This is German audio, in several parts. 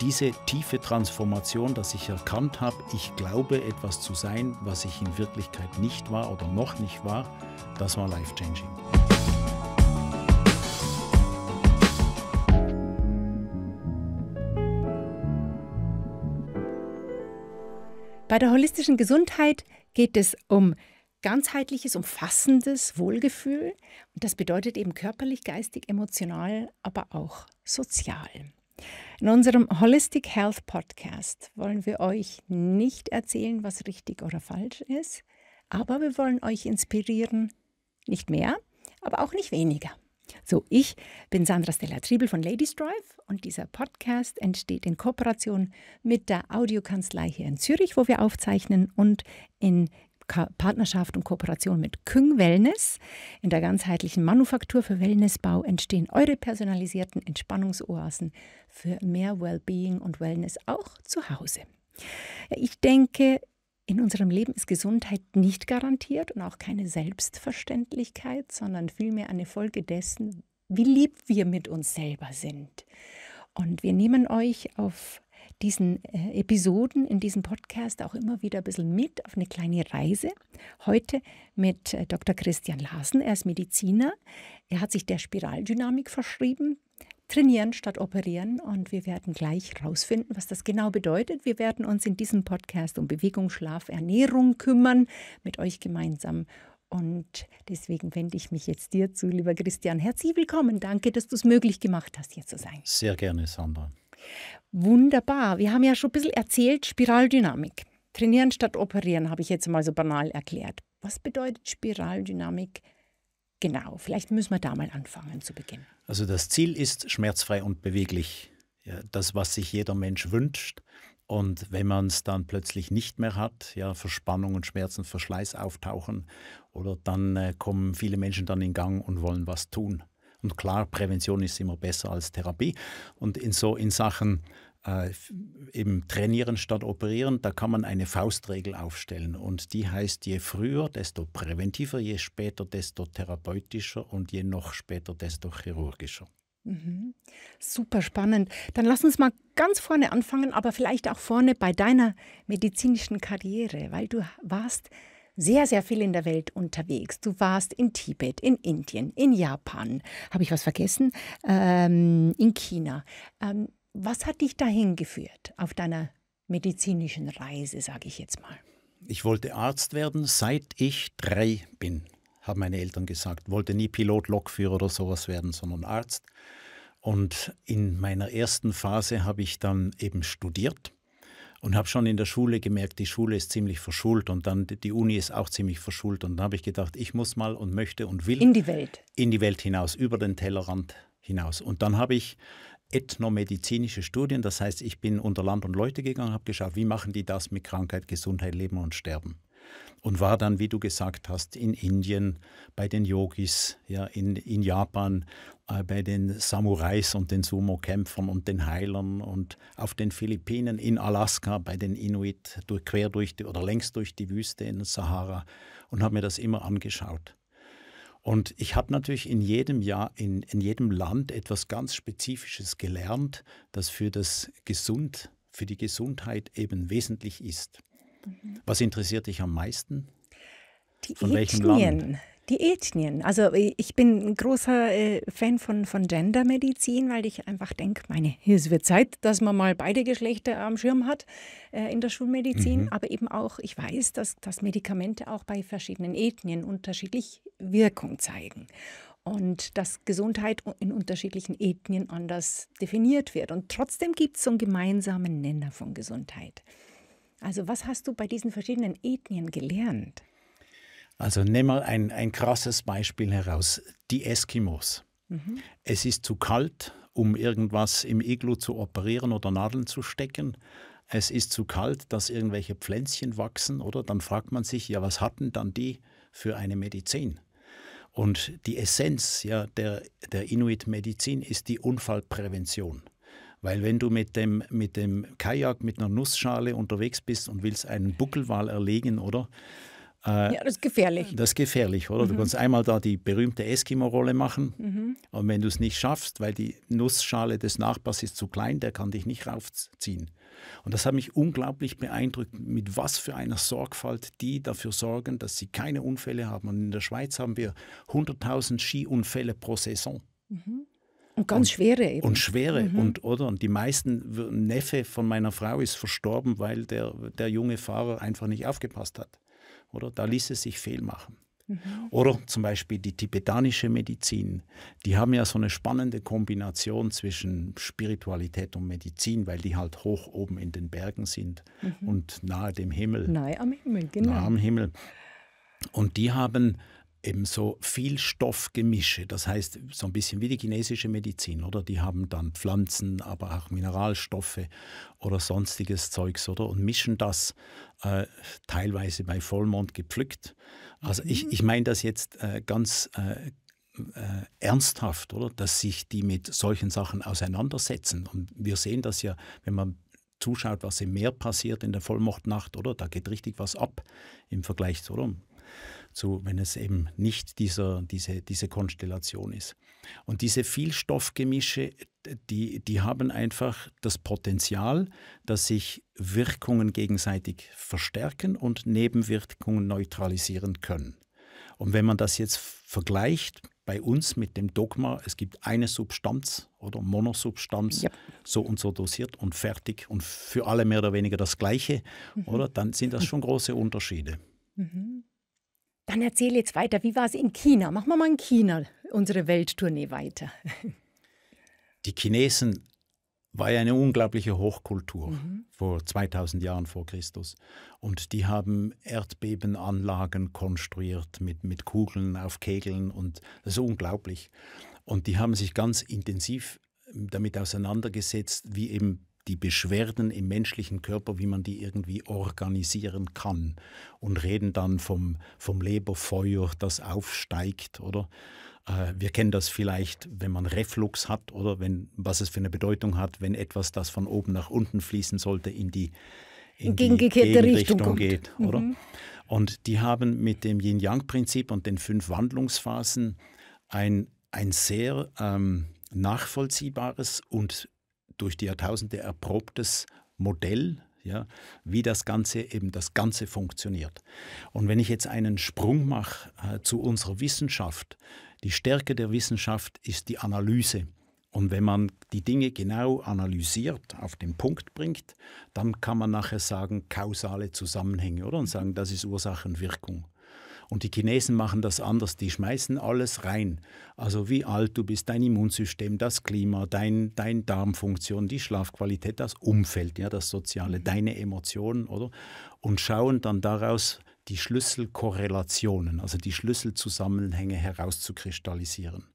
diese tiefe Transformation, dass ich erkannt habe, ich glaube etwas zu sein, was ich in Wirklichkeit nicht war oder noch nicht war, das war life-changing. Bei der holistischen Gesundheit geht es um ganzheitliches, umfassendes Wohlgefühl. Und das bedeutet eben körperlich, geistig, emotional, aber auch sozial. In unserem Holistic Health Podcast wollen wir euch nicht erzählen, was richtig oder falsch ist, aber wir wollen euch inspirieren, nicht mehr, aber auch nicht weniger. So, ich bin Sandra Stella Triebel von Ladies Drive und dieser Podcast entsteht in Kooperation mit der Audiokanzlei hier in Zürich, wo wir aufzeichnen und in Partnerschaft und Kooperation mit Küng Wellness. In der ganzheitlichen Manufaktur für Wellnessbau entstehen eure personalisierten Entspannungsoasen für mehr Wellbeing und Wellness auch zu Hause. Ich denke, in unserem Leben ist Gesundheit nicht garantiert und auch keine Selbstverständlichkeit, sondern vielmehr eine Folge dessen, wie lieb wir mit uns selber sind. Und wir nehmen euch auf diesen äh, Episoden, in diesem Podcast auch immer wieder ein bisschen mit auf eine kleine Reise. Heute mit äh, Dr. Christian Larsen. Er ist Mediziner. Er hat sich der Spiraldynamik verschrieben. Trainieren statt operieren und wir werden gleich herausfinden, was das genau bedeutet. Wir werden uns in diesem Podcast um Bewegung, Schlaf, Ernährung kümmern, mit euch gemeinsam und deswegen wende ich mich jetzt dir zu, lieber Christian. Herzlich willkommen. Danke, dass du es möglich gemacht hast, hier zu sein. Sehr gerne, Sandra. Wunderbar. Wir haben ja schon ein bisschen erzählt, Spiraldynamik. Trainieren statt operieren habe ich jetzt mal so banal erklärt. Was bedeutet Spiraldynamik genau? Vielleicht müssen wir da mal anfangen zu Beginn. Also das Ziel ist schmerzfrei und beweglich. Ja, das, was sich jeder Mensch wünscht. Und wenn man es dann plötzlich nicht mehr hat, ja, und Schmerzen, Verschleiß auftauchen, oder dann äh, kommen viele Menschen dann in Gang und wollen was tun. Und klar, Prävention ist immer besser als Therapie. Und in so in Sachen äh, eben trainieren statt operieren, da kann man eine Faustregel aufstellen. Und die heißt, je früher, desto präventiver, je später, desto therapeutischer und je noch später, desto chirurgischer. Mhm. Super spannend. Dann lass uns mal ganz vorne anfangen, aber vielleicht auch vorne bei deiner medizinischen Karriere, weil du warst sehr, sehr viel in der Welt unterwegs. Du warst in Tibet, in Indien, in Japan, habe ich was vergessen, ähm, in China. Ähm, was hat dich dahin geführt auf deiner medizinischen Reise, sage ich jetzt mal? Ich wollte Arzt werden, seit ich drei bin, haben meine Eltern gesagt. Wollte nie Pilot, Lokführer oder sowas werden, sondern Arzt. Und in meiner ersten Phase habe ich dann eben studiert und habe schon in der Schule gemerkt, die Schule ist ziemlich verschult und dann die Uni ist auch ziemlich verschult. Und dann habe ich gedacht, ich muss mal und möchte und will. In die Welt. In die Welt hinaus, über den Tellerrand hinaus. Und dann habe ich ethnomedizinische Studien, das heißt, ich bin unter Land und Leute gegangen, habe geschaut, wie machen die das mit Krankheit, Gesundheit, Leben und Sterben und war dann, wie du gesagt hast, in Indien bei den Yogis, ja, in, in Japan äh, bei den Samurais und den Sumo-Kämpfern und den Heilern und auf den Philippinen, in Alaska bei den Inuit, durch, quer durch die, oder längs durch die Wüste in Sahara und habe mir das immer angeschaut. Und ich habe natürlich in jedem Jahr, in, in jedem Land etwas ganz Spezifisches gelernt, das für das Gesund, für die Gesundheit eben wesentlich ist. Mhm. Was interessiert dich am meisten? Die Von Ethnien. welchem Land? die Ethnien. Also äh, ich bin ein großer äh, Fan von, von Gendermedizin, weil ich einfach denke, meine, es wird Zeit, dass man mal beide Geschlechter am Schirm hat äh, in der Schulmedizin. Mhm. Aber eben auch, ich weiß, dass, dass Medikamente auch bei verschiedenen Ethnien unterschiedlich Wirkung zeigen. Und dass Gesundheit in unterschiedlichen Ethnien anders definiert wird. Und trotzdem gibt es so einen gemeinsamen Nenner von Gesundheit. Also was hast du bei diesen verschiedenen Ethnien gelernt? Also nimm mal ein, ein krasses Beispiel heraus. Die Eskimos. Mhm. Es ist zu kalt, um irgendwas im Iglu zu operieren oder Nadeln zu stecken. Es ist zu kalt, dass irgendwelche Pflänzchen wachsen, oder? Dann fragt man sich, ja, was hatten dann die für eine Medizin? Und die Essenz ja, der, der Inuit-Medizin ist die Unfallprävention. Weil wenn du mit dem, mit dem Kajak mit einer Nussschale unterwegs bist und willst einen Buckelwal erlegen, oder? Äh, ja, das ist gefährlich. Das ist gefährlich, oder? Mhm. Du kannst einmal da die berühmte Eskimo-Rolle machen mhm. und wenn du es nicht schaffst, weil die Nussschale des Nachbars ist zu klein, der kann dich nicht raufziehen. Und das hat mich unglaublich beeindruckt, mit was für einer Sorgfalt die dafür sorgen, dass sie keine Unfälle haben. Und in der Schweiz haben wir 100.000 Skiunfälle pro Saison. Mhm. Und ganz und, schwere eben. Und schwere. Mhm. Und, oder? und die meisten, Neffe von meiner Frau ist verstorben, weil der, der junge Fahrer einfach nicht aufgepasst hat. Oder da ließ es sich fehlmachen. Mhm. Oder zum Beispiel die tibetanische Medizin. Die haben ja so eine spannende Kombination zwischen Spiritualität und Medizin, weil die halt hoch oben in den Bergen sind mhm. und nahe dem Himmel. Nahe am Himmel, genau. Nahe am Himmel. Und die haben eben so viel Stoffgemische, das heißt so ein bisschen wie die chinesische Medizin, oder? Die haben dann Pflanzen, aber auch Mineralstoffe oder sonstiges Zeugs, oder? Und mischen das äh, teilweise bei Vollmond gepflückt. Also mhm. ich, ich meine das jetzt äh, ganz äh, äh, ernsthaft, oder? Dass sich die mit solchen Sachen auseinandersetzen. Und wir sehen das ja, wenn man zuschaut, was im Meer passiert in der Vollmondnacht, oder? Da geht richtig was ab im Vergleich zu, oder? zu, wenn es eben nicht dieser, diese, diese Konstellation ist. Und diese Vielstoffgemische, die, die haben einfach das Potenzial, dass sich Wirkungen gegenseitig verstärken und Nebenwirkungen neutralisieren können. Und wenn man das jetzt vergleicht bei uns mit dem Dogma, es gibt eine Substanz oder Monosubstanz, ja. so und so dosiert und fertig und für alle mehr oder weniger das Gleiche, mhm. oder? Dann sind das schon große Unterschiede. Mhm. Dann erzähl jetzt weiter, wie war es in China? Machen wir mal in China unsere Welttournee weiter. Die Chinesen war ja eine unglaubliche Hochkultur mhm. vor 2000 Jahren vor Christus. Und die haben Erdbebenanlagen konstruiert mit, mit Kugeln auf Kegeln und das ist unglaublich. Und die haben sich ganz intensiv damit auseinandergesetzt, wie eben die Beschwerden im menschlichen Körper, wie man die irgendwie organisieren kann und reden dann vom, vom Leberfeuer, das aufsteigt, oder? Äh, wir kennen das vielleicht, wenn man Reflux hat oder wenn, was es für eine Bedeutung hat, wenn etwas, das von oben nach unten fließen sollte, in die, in die Gegenrichtung Richtung geht. Oder? Mhm. Und die haben mit dem Yin-Yang-Prinzip und den fünf Wandlungsphasen ein, ein sehr ähm, nachvollziehbares und durch die Jahrtausende erprobtes Modell, ja, wie das Ganze eben das Ganze funktioniert. Und wenn ich jetzt einen Sprung mache äh, zu unserer Wissenschaft, die Stärke der Wissenschaft ist die Analyse. Und wenn man die Dinge genau analysiert, auf den Punkt bringt, dann kann man nachher sagen, kausale Zusammenhänge, oder? Und sagen, das ist Ursachenwirkung. Wirkung. Und die Chinesen machen das anders. Die schmeißen alles rein. Also wie alt du bist, dein Immunsystem, das Klima, dein, dein Darmfunktion, die Schlafqualität, das Umfeld, ja, das Soziale, deine Emotionen, oder? Und schauen dann daraus die Schlüsselkorrelationen, also die Schlüsselzusammenhänge herauszukristallisieren.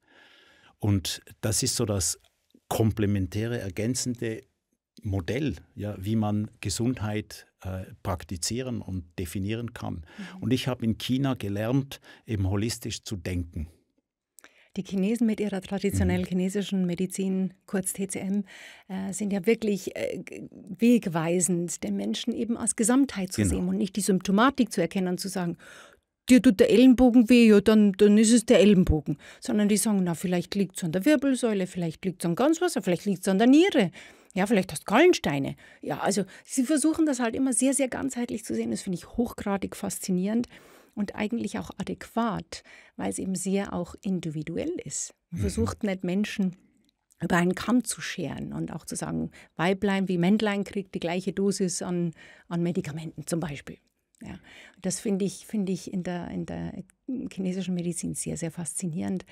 Und das ist so das komplementäre, ergänzende Modell, ja, wie man Gesundheit äh, praktizieren und definieren kann. Und ich habe in China gelernt, eben holistisch zu denken. Die Chinesen mit ihrer traditionellen mhm. chinesischen Medizin, kurz TCM, äh, sind ja wirklich äh, wegweisend, den Menschen eben als Gesamtheit zu genau. sehen und nicht die Symptomatik zu erkennen und zu sagen, dir tut der Ellenbogen weh, ja, dann, dann ist es der Ellenbogen. Sondern die sagen, na, vielleicht liegt es an der Wirbelsäule, vielleicht liegt es an ganz was, vielleicht liegt es an der Niere. Ja, vielleicht hast du Gallensteine. Ja, also sie versuchen das halt immer sehr, sehr ganzheitlich zu sehen. Das finde ich hochgradig faszinierend und eigentlich auch adäquat, weil es eben sehr auch individuell ist. Man mhm. versucht nicht Menschen über einen Kamm zu scheren und auch zu sagen, Weiblein wie Männlein kriegt die gleiche Dosis an, an Medikamenten zum Beispiel. Ja, das finde ich, find ich in, der, in der chinesischen Medizin sehr, sehr faszinierend.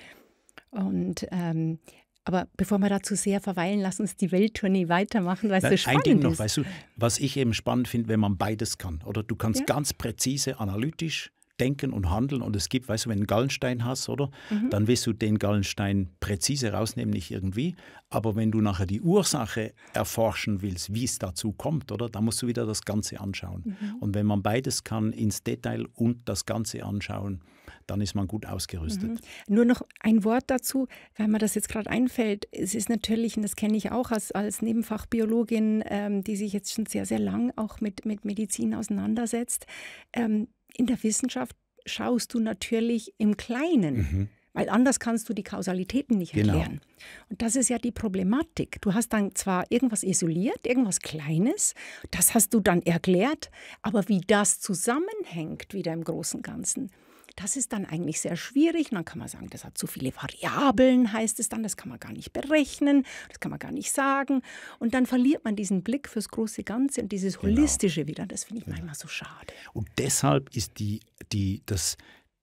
Und ähm, aber bevor wir dazu sehr verweilen, lass uns die Welttournee weitermachen, weil es so spannend ein Ding noch, ist. Weißt du, was ich eben spannend finde, wenn man beides kann. Oder du kannst ja. ganz präzise, analytisch denken und handeln. Und es gibt, weißt du, wenn du einen Gallenstein hast, oder? Mhm. Dann willst du den Gallenstein präzise rausnehmen, nicht irgendwie. Aber wenn du nachher die Ursache erforschen willst, wie es dazu kommt, oder? Dann musst du wieder das Ganze anschauen. Mhm. Und wenn man beides kann, ins Detail und das Ganze anschauen, dann ist man gut ausgerüstet. Mhm. Nur noch ein Wort dazu, weil mir das jetzt gerade einfällt. Es ist natürlich, und das kenne ich auch als, als Nebenfachbiologin, ähm, die sich jetzt schon sehr, sehr lang auch mit, mit Medizin auseinandersetzt, ähm, in der Wissenschaft schaust du natürlich im Kleinen. Mhm weil anders kannst du die Kausalitäten nicht genau. erklären. Und das ist ja die Problematik. Du hast dann zwar irgendwas isoliert, irgendwas Kleines, das hast du dann erklärt, aber wie das zusammenhängt wieder im großen Ganzen, das ist dann eigentlich sehr schwierig. Und dann kann man sagen, das hat zu viele Variablen, heißt es dann. Das kann man gar nicht berechnen, das kann man gar nicht sagen. Und dann verliert man diesen Blick fürs große Ganze und dieses genau. Holistische genau. wieder. Das finde ich ja. manchmal so schade. Und deshalb ist die, die, das,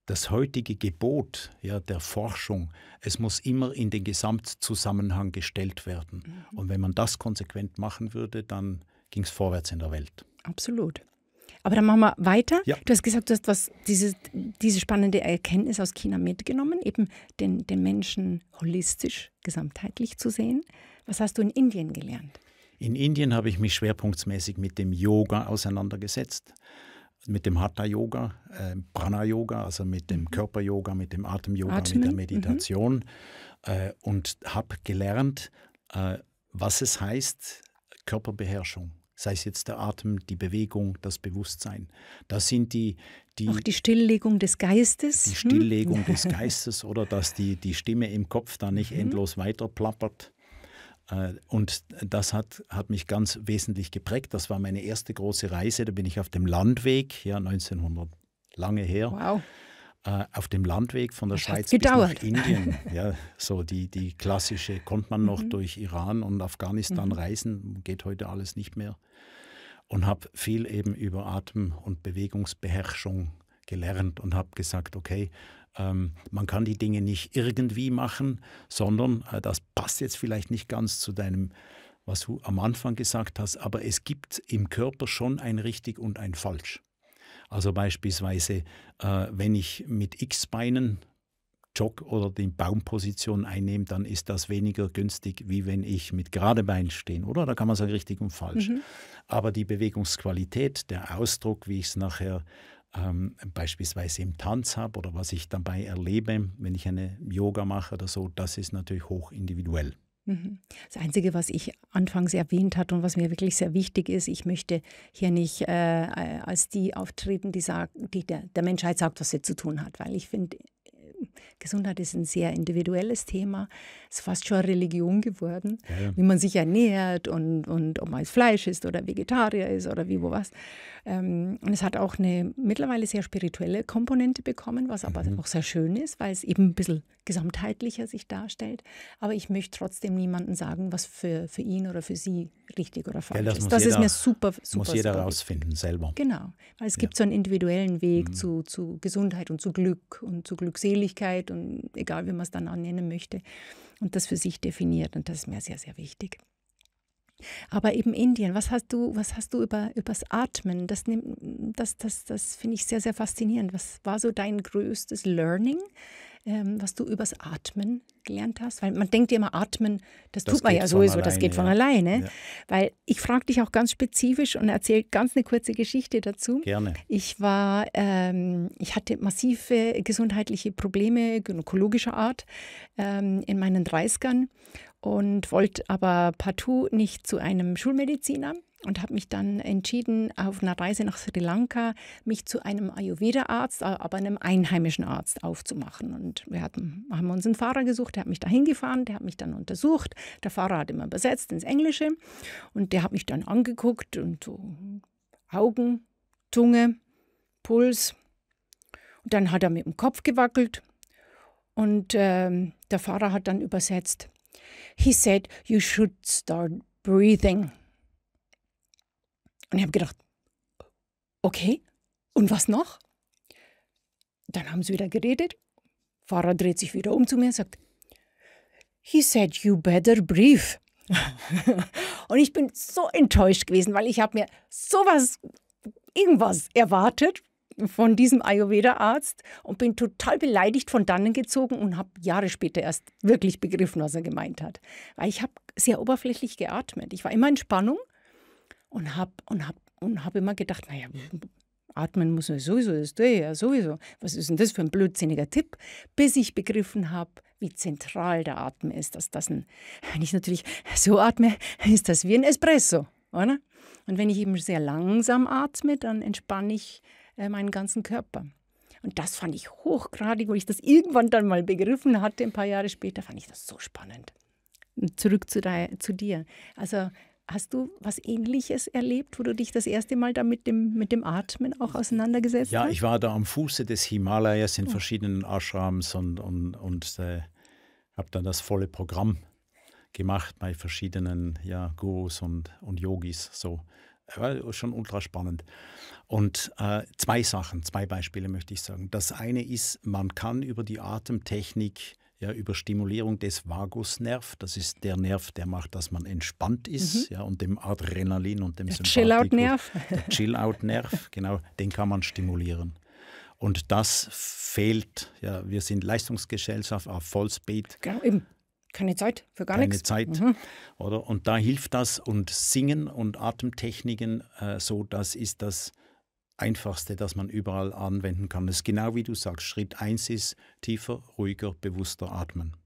das heutige Gebot ja, der Forschung, es muss immer in den Gesamtzusammenhang gestellt werden. Mhm. Und wenn man das konsequent machen würde, dann ging es vorwärts in der Welt. Absolut. Aber dann machen wir weiter. Ja. Du hast gesagt, du hast was, diese, diese spannende Erkenntnis aus China mitgenommen, eben den, den Menschen holistisch, gesamtheitlich zu sehen. Was hast du in Indien gelernt? In Indien habe ich mich schwerpunktmäßig mit dem Yoga auseinandergesetzt mit dem Hatha-Yoga, äh, Prana-Yoga, also mit dem mhm. Körper-Yoga, mit dem Atem-Yoga, mit der mhm. Meditation mhm. äh, und habe gelernt, äh, was es heißt, Körperbeherrschung sei es jetzt der Atem, die Bewegung, das Bewusstsein. Das sind die, die auch die Stilllegung des Geistes. Die hm? Stilllegung hm? des Geistes oder dass die, die Stimme im Kopf da nicht hm. endlos weiter plappert. Äh, und das hat, hat mich ganz wesentlich geprägt. Das war meine erste große Reise. Da bin ich auf dem Landweg, ja, 1900, lange her. Wow äh, auf dem Landweg von der das Schweiz bis nach Indien. Ja, so die, die klassische, konnte man noch mhm. durch Iran und Afghanistan mhm. reisen, geht heute alles nicht mehr. Und habe viel eben über Atem- und Bewegungsbeherrschung gelernt und habe gesagt, okay, ähm, man kann die Dinge nicht irgendwie machen, sondern äh, das passt jetzt vielleicht nicht ganz zu deinem, was du am Anfang gesagt hast, aber es gibt im Körper schon ein richtig und ein falsch. Also beispielsweise, äh, wenn ich mit X-Beinen Jog oder die Baumposition einnehme, dann ist das weniger günstig, wie wenn ich mit gerade Bein stehe, oder? Da kann man sagen, richtig und falsch. Mhm. Aber die Bewegungsqualität, der Ausdruck, wie ich es nachher ähm, beispielsweise im Tanz habe oder was ich dabei erlebe, wenn ich eine Yoga mache oder so, das ist natürlich hoch individuell. Mhm. Das Einzige, was ich anfangs erwähnt hatte und was mir wirklich sehr wichtig ist, ich möchte hier nicht äh, äh als die auftreten, die, sagt, die der, der Menschheit sagt, was sie zu tun hat, weil ich finde, Gesundheit ist ein sehr individuelles Thema. Es ist fast schon eine Religion geworden, ja, wie man sich ernährt und, und ob man Fleisch isst oder Vegetarier ist oder wie, wo mhm. was. Ähm, und es hat auch eine mittlerweile sehr spirituelle Komponente bekommen, was aber mhm. auch sehr schön ist, weil es eben ein bisschen gesamtheitlicher sich darstellt. Aber ich möchte trotzdem niemandem sagen, was für, für ihn oder für sie richtig oder falsch ja, das ist. Das jeder, ist mir super, super. Muss jeder super rausfinden selber. Genau, weil es gibt so einen individuellen Weg mhm. zu, zu Gesundheit und zu Glück und zu Glückseligkeit Persönlichkeit und egal, wie man es dann auch nennen möchte. Und das für sich definiert. Und das ist mir sehr, sehr wichtig. Aber eben Indien, was hast du, was hast du über übers Atmen? Das, das, das, das finde ich sehr, sehr faszinierend. Was war so dein größtes Learning ähm, was du übers Atmen gelernt hast? Weil man denkt immer, Atmen, das, das tut man ja sowieso, alleine, das geht von ja. alleine. Ja. Weil ich frage dich auch ganz spezifisch und erzähle ganz eine kurze Geschichte dazu. Gerne. Ich war, ähm, ich hatte massive gesundheitliche Probleme gynäkologischer Art ähm, in meinen 30ern und wollte aber partout nicht zu einem Schulmediziner und habe mich dann entschieden, auf einer Reise nach Sri Lanka mich zu einem Ayurveda-Arzt, äh, aber einem einheimischen Arzt aufzumachen. Und wir hatten, haben uns einen Fahrer gesucht, der hat mich dahin gefahren, der hat mich dann untersucht. Der Fahrer hat immer übersetzt ins Englische und der hat mich dann angeguckt und so Augen, Zunge, Puls. Und dann hat er mit dem Kopf gewackelt und äh, der Fahrer hat dann übersetzt. He said, you should start breathing. Und ich habe gedacht, okay, und was noch? Dann haben sie wieder geredet. Fahrer dreht sich wieder um zu mir und sagt, he said you better brief. und ich bin so enttäuscht gewesen, weil ich habe mir sowas, irgendwas erwartet von diesem Ayurveda-Arzt und bin total beleidigt von dannen gezogen und habe Jahre später erst wirklich begriffen, was er gemeint hat. Weil ich habe sehr oberflächlich geatmet. Ich war immer in Spannung und habe und hab, und hab immer gedacht, naja, atmen muss man sowieso, das tue ich ja sowieso. Was ist denn das für ein blödsinniger Tipp? Bis ich begriffen habe, wie zentral der Atem ist, dass das ein, wenn ich natürlich so atme, ist das wie ein Espresso, oder? Und wenn ich eben sehr langsam atme, dann entspanne ich äh, meinen ganzen Körper. Und das fand ich hochgradig, wo ich das irgendwann dann mal begriffen hatte, ein paar Jahre später, fand ich das so spannend. Und zurück zu, zu dir. Also Hast du was Ähnliches erlebt, wo du dich das erste Mal da mit dem, mit dem Atmen auch auseinandergesetzt ja, hast? Ja, ich war da am Fuße des Himalayas in oh. verschiedenen Ashrams und, und, und äh, habe dann das volle Programm gemacht bei verschiedenen ja, Gurus und, und Yogis. So. War schon ultra spannend. Und äh, zwei Sachen, zwei Beispiele möchte ich sagen. Das eine ist, man kann über die Atemtechnik ja, Überstimulierung des Vagusnerv. Das ist der Nerv, der macht, dass man entspannt ist. Mhm. Ja, und dem Adrenalin und dem Chill-Out-Nerv. Chill-Out-Nerv, genau, den kann man stimulieren. Und das fehlt. Ja, wir sind Leistungsgesellschaft auf Vollspeed. Genau, eben. Keine Zeit für gar Keine nichts. Keine Zeit. Mhm. Oder? Und da hilft das und Singen und Atemtechniken äh, so, das ist das einfachste, das man überall anwenden kann. Das ist genau wie du sagst. Schritt 1 ist tiefer, ruhiger, bewusster atmen.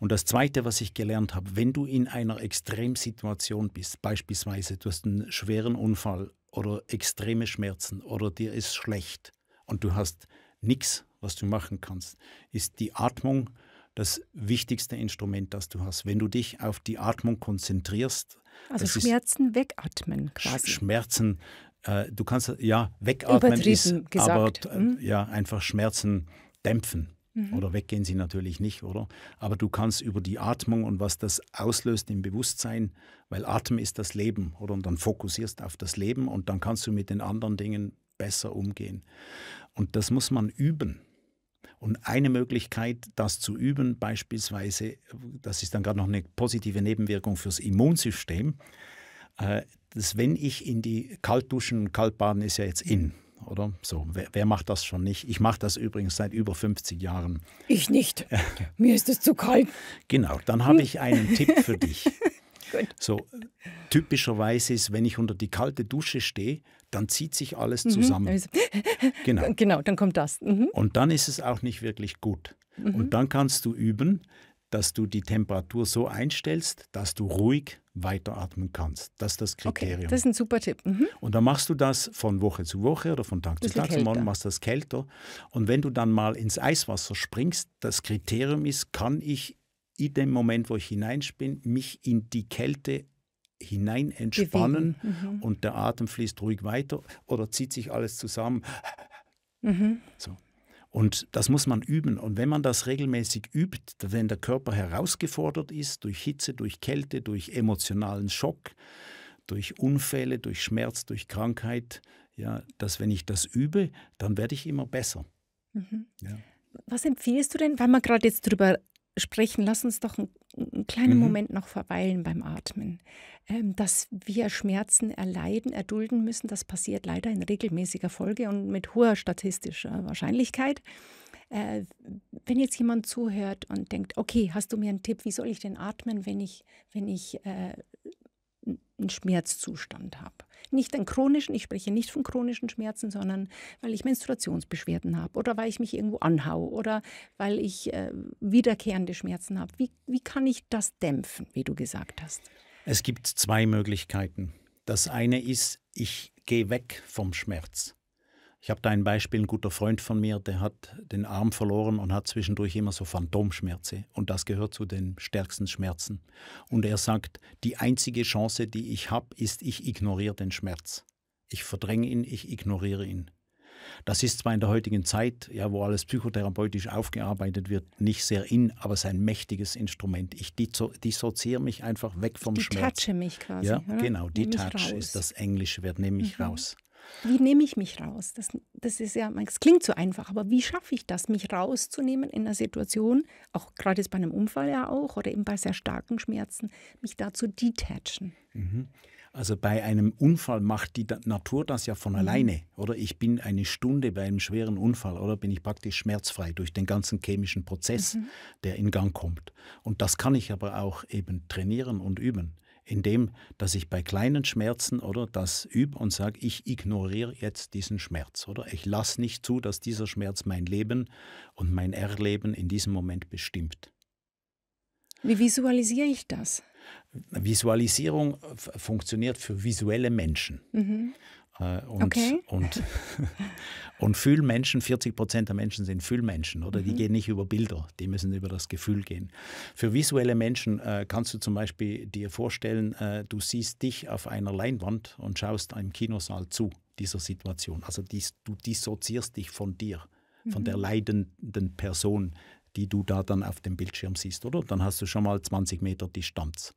Und das Zweite, was ich gelernt habe, wenn du in einer Extremsituation bist, beispielsweise du hast einen schweren Unfall oder extreme Schmerzen oder dir ist schlecht und du hast nichts, was du machen kannst, ist die Atmung das wichtigste Instrument, das du hast. Wenn du dich auf die Atmung konzentrierst, also Schmerzen wegatmen quasi. Schmerzen äh, du kannst ja wegatmen, ist, gesagt. aber mhm. ja, einfach Schmerzen dämpfen. Mhm. Oder weggehen sie natürlich nicht, oder? Aber du kannst über die Atmung und was das auslöst im Bewusstsein, weil Atmen ist das Leben, oder? Und dann fokussierst auf das Leben und dann kannst du mit den anderen Dingen besser umgehen. Und das muss man üben. Und eine Möglichkeit, das zu üben, beispielsweise, das ist dann gerade noch eine positive Nebenwirkung fürs Immunsystem, äh, dass wenn ich in die Kaltduschen und Kaltbaden ist ja jetzt in, oder? So, wer, wer macht das schon nicht? Ich mache das übrigens seit über 50 Jahren. Ich nicht. Mir ist es zu kalt. Genau, dann habe ich einen Tipp für dich. So, typischerweise ist, wenn ich unter die kalte Dusche stehe, dann zieht sich alles mhm. zusammen. Mhm. Genau. genau, dann kommt das. Mhm. Und dann ist es auch nicht wirklich gut. Mhm. Und dann kannst du üben, dass du die Temperatur so einstellst, dass du ruhig weiteratmen kannst. Das ist das Kriterium. Okay, das ist ein super Tipp. Mhm. Und dann machst du das von Woche zu Woche oder von Tag zu Tag. Zum Morgen machst du das kälter. Und wenn du dann mal ins Eiswasser springst, das Kriterium ist, kann ich in dem Moment, wo ich hineinspinne, mich in die Kälte hinein entspannen mhm. und der Atem fließt ruhig weiter oder zieht sich alles zusammen. Mhm. So. Und das muss man üben. Und wenn man das regelmäßig übt, wenn der Körper herausgefordert ist durch Hitze, durch Kälte, durch emotionalen Schock, durch Unfälle, durch Schmerz, durch Krankheit, ja, dass wenn ich das übe, dann werde ich immer besser. Mhm. Ja. Was empfiehlst du denn, weil wir gerade jetzt drüber sprechen, lass uns doch einen kleinen mhm. Moment noch verweilen beim Atmen. Ähm, dass wir Schmerzen erleiden, erdulden müssen, das passiert leider in regelmäßiger Folge und mit hoher statistischer Wahrscheinlichkeit. Äh, wenn jetzt jemand zuhört und denkt, okay, hast du mir einen Tipp, wie soll ich denn atmen, wenn ich, wenn ich äh, einen Schmerzzustand habe. Nicht einen chronischen, ich spreche nicht von chronischen Schmerzen, sondern weil ich Menstruationsbeschwerden habe oder weil ich mich irgendwo anhaue oder weil ich äh, wiederkehrende Schmerzen habe. Wie, wie kann ich das dämpfen, wie du gesagt hast? Es gibt zwei Möglichkeiten. Das eine ist, ich gehe weg vom Schmerz. Ich habe da ein Beispiel, ein guter Freund von mir, der hat den Arm verloren und hat zwischendurch immer so Phantomschmerzen. Und das gehört zu den stärksten Schmerzen. Und er sagt, die einzige Chance, die ich habe, ist, ich ignoriere den Schmerz. Ich verdränge ihn, ich ignoriere ihn. Das ist zwar in der heutigen Zeit, ja, wo alles psychotherapeutisch aufgearbeitet wird, nicht sehr in, aber es ist ein mächtiges Instrument. Ich disso dissoziere mich einfach weg vom Schmerz. Detache mich quasi. Ja, oder? genau. Detach ist das englische Wort, nehme ich mhm. raus. Wie nehme ich mich raus? Das, das ist ja, es klingt so einfach, aber wie schaffe ich das, mich rauszunehmen in einer Situation, auch gerade jetzt bei einem Unfall ja auch oder eben bei sehr starken Schmerzen, mich da zu detachen? Mhm. Also bei einem Unfall macht die Natur das ja von mhm. alleine, oder? Ich bin eine Stunde bei einem schweren Unfall, oder? Bin ich praktisch schmerzfrei durch den ganzen chemischen Prozess, mhm. der in Gang kommt. Und das kann ich aber auch eben trainieren und üben indem dass ich bei kleinen Schmerzen oder das übe und sage, ich ignoriere jetzt diesen Schmerz oder ich lasse nicht zu, dass dieser Schmerz mein Leben und mein Erleben in diesem Moment bestimmt. Wie visualisiere ich das? Visualisierung funktioniert für visuelle Menschen. Mhm. Äh, und, okay. und, und Fühlmenschen, 40 Prozent der Menschen sind Fühlmenschen, oder? Mhm. Die gehen nicht über Bilder, die müssen über das Gefühl gehen. Für visuelle Menschen äh, kannst du zum Beispiel dir vorstellen, äh, du siehst dich auf einer Leinwand und schaust einem Kinosaal zu, dieser Situation. Also dies, du dissoziierst dich von dir, von mhm. der leidenden Person, die du da dann auf dem Bildschirm siehst, oder? Dann hast du schon mal 20 Meter Distanz.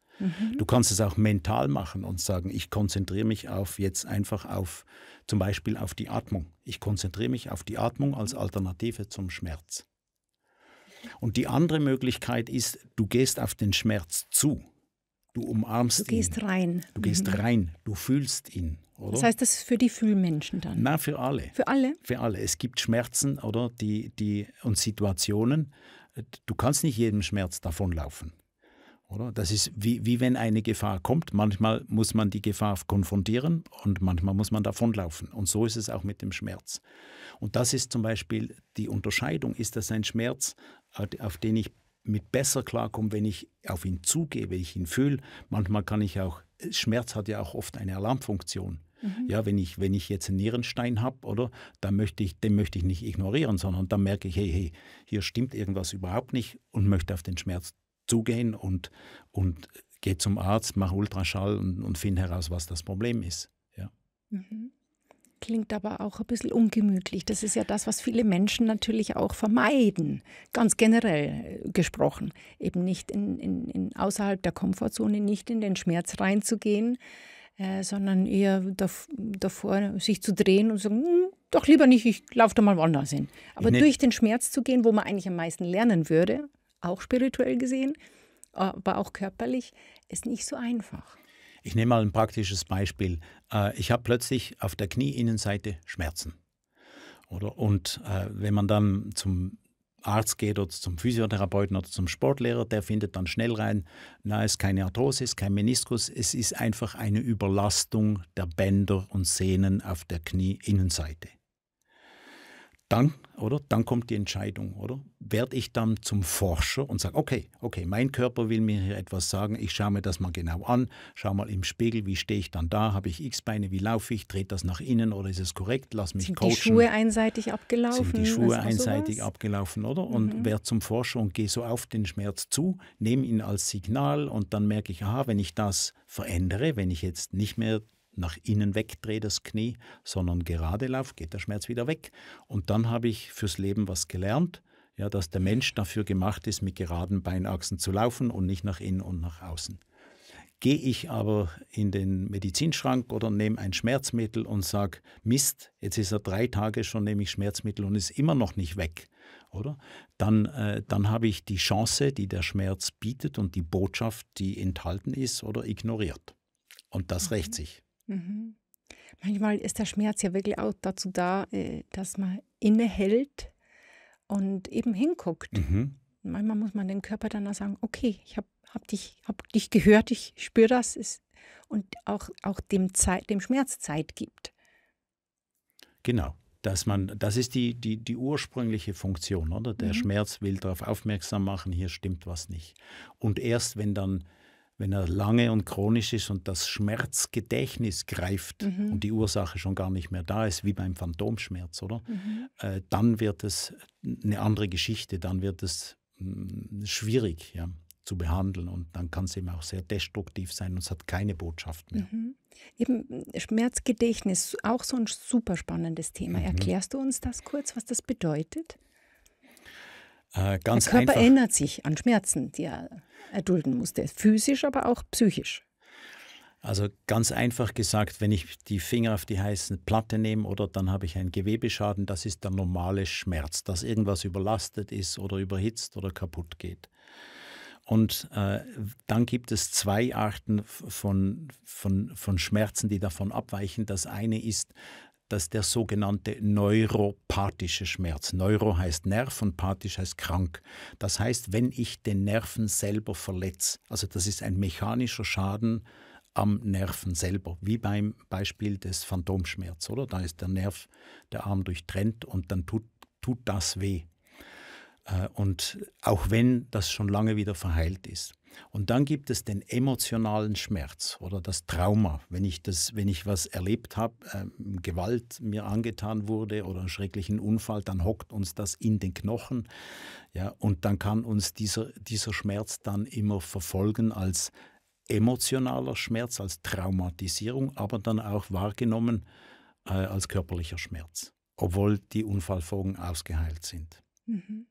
Du kannst es auch mental machen und sagen, ich konzentriere mich auf jetzt einfach auf zum Beispiel auf die Atmung. Ich konzentriere mich auf die Atmung als Alternative zum Schmerz. Und die andere Möglichkeit ist, du gehst auf den Schmerz zu. Du umarmst ihn. Du gehst ihn. rein. Du gehst mhm. rein. Du fühlst ihn. Oder? Das heißt, das ist für die Fühlmenschen dann? Na, für alle. Für alle? Für alle. Es gibt Schmerzen oder die, die, und Situationen. Du kannst nicht jedem Schmerz davonlaufen. Oder? Das ist wie, wie wenn eine Gefahr kommt. Manchmal muss man die Gefahr konfrontieren und manchmal muss man davonlaufen. Und so ist es auch mit dem Schmerz. Und das ist zum Beispiel die Unterscheidung. Ist das ein Schmerz, äh, auf den ich mit besser klarkomme, wenn ich auf ihn zugehe, wenn ich ihn fühle? Manchmal kann ich auch, Schmerz hat ja auch oft eine Alarmfunktion. Mhm. Ja, wenn ich, wenn ich jetzt einen Nierenstein habe, oder, dann möchte ich, den möchte ich nicht ignorieren, sondern dann merke ich, hey, hey, hier stimmt irgendwas überhaupt nicht und möchte auf den Schmerz zugehen und, und geh zum Arzt, mach Ultraschall und, und find heraus, was das Problem ist. Ja. Mhm. Klingt aber auch ein bisschen ungemütlich. Das ist ja das, was viele Menschen natürlich auch vermeiden, ganz generell äh, gesprochen. Eben nicht in, in, in außerhalb der Komfortzone, nicht in den Schmerz reinzugehen, äh, sondern eher davor sich zu drehen und zu sagen, hm, doch lieber nicht, ich laufe da mal woanders hin. Aber ne durch den Schmerz zu gehen, wo man eigentlich am meisten lernen würde, auch spirituell gesehen, aber auch körperlich, ist nicht so einfach. Ich nehme mal ein praktisches Beispiel. Äh, ich habe plötzlich auf der Knieinnenseite Schmerzen. Oder? Und äh, wenn man dann zum Arzt geht oder zum Physiotherapeuten oder zum Sportlehrer, der findet dann schnell rein, na, es ist keine Arthrose, es ist kein Meniskus, es ist einfach eine Überlastung der Bänder und Sehnen auf der Knieinnenseite. Dann oder? Dann kommt die Entscheidung, oder? Werde ich dann zum Forscher und sage, okay, okay, mein Körper will mir hier etwas sagen, ich schaue mir das mal genau an, schaue mal im Spiegel, wie stehe ich dann da, habe ich X-Beine, wie laufe ich, dreht das nach innen oder ist es korrekt, lass mich Sind coachen. Sind die Schuhe einseitig abgelaufen? Sind die Schuhe einseitig abgelaufen, oder? Und mhm. werde zum Forscher und gehe so auf den Schmerz zu, nehme ihn als Signal und dann merke ich, aha, wenn ich das verändere, wenn ich jetzt nicht mehr nach innen wegdrehe, das Knie, sondern gerade lauf, geht der Schmerz wieder weg. Und dann habe ich fürs Leben was gelernt, ja, dass der Mensch dafür gemacht ist, mit geraden Beinachsen zu laufen und nicht nach innen und nach außen. Gehe ich aber in den Medizinschrank oder nehme ein Schmerzmittel und sage, Mist, jetzt ist er drei Tage schon, nehme ich Schmerzmittel und ist immer noch nicht weg, oder? Dann, äh, dann habe ich die Chance, die der Schmerz bietet und die Botschaft, die enthalten ist, oder ignoriert. Und das mhm. rächt sich. Mhm. Manchmal ist der Schmerz ja wirklich auch dazu da, äh, dass man innehält und eben hinguckt. Mhm. Manchmal muss man dem Körper dann auch sagen, okay, ich habe hab dich, hab dich gehört, ich spüre das. Ist, und auch, auch dem, Zeit, dem Schmerz Zeit gibt. Genau. Dass man, das ist die, die, die ursprüngliche Funktion, oder? Der mhm. Schmerz will darauf aufmerksam machen, hier stimmt was nicht. Und erst wenn dann wenn er lange und chronisch ist und das Schmerzgedächtnis greift mhm. und die Ursache schon gar nicht mehr da ist, wie beim Phantomschmerz, oder? Mhm. Äh, dann wird es eine andere Geschichte, dann wird es mh, hm, schwierig ja, zu behandeln und dann kann es eben auch sehr destruktiv sein und es hat keine Botschaft mehr. Mhm. Eben äh, Schmerzgedächtnis, auch so ein super spannendes Thema. Mhm. Erklärst du uns das kurz, was das bedeutet? Äh, ganz Der Körper einfach. erinnert sich an Schmerzen, die er erdulden musste, physisch, aber auch psychisch. Also ganz einfach gesagt, wenn ich die Finger auf die heiße Platte nehme oder dann habe ich einen Gewebeschaden, das ist der normale Schmerz, dass irgendwas überlastet ist oder überhitzt oder kaputt geht. Und äh, dann gibt es zwei Arten von, von, von Schmerzen, die davon abweichen. Das eine ist dass der sogenannte neuropathische Schmerz, Neuro heißt Nerv und pathisch heißt krank. Das heißt, wenn ich den Nerven selber verletze, also das ist ein mechanischer Schaden am Nerven selber, wie beim Beispiel des Phantomschmerz, oder? Da ist der Nerv, der Arm durchtrennt und dann tut, tut das weh. Äh, und auch wenn das schon lange wieder verheilt ist. Und dann gibt es den emotionalen Schmerz oder das Trauma, wenn ich, das, wenn ich was erlebt habe, ähm, Gewalt mir angetan wurde oder einen schrecklichen Unfall, dann hockt uns das in den Knochen. Ja, und dann kann uns dieser, dieser Schmerz dann immer verfolgen als emotionaler Schmerz, als Traumatisierung, aber dann auch wahrgenommen äh, als körperlicher Schmerz, obwohl die Unfallfolgen ausgeheilt sind. Mhm.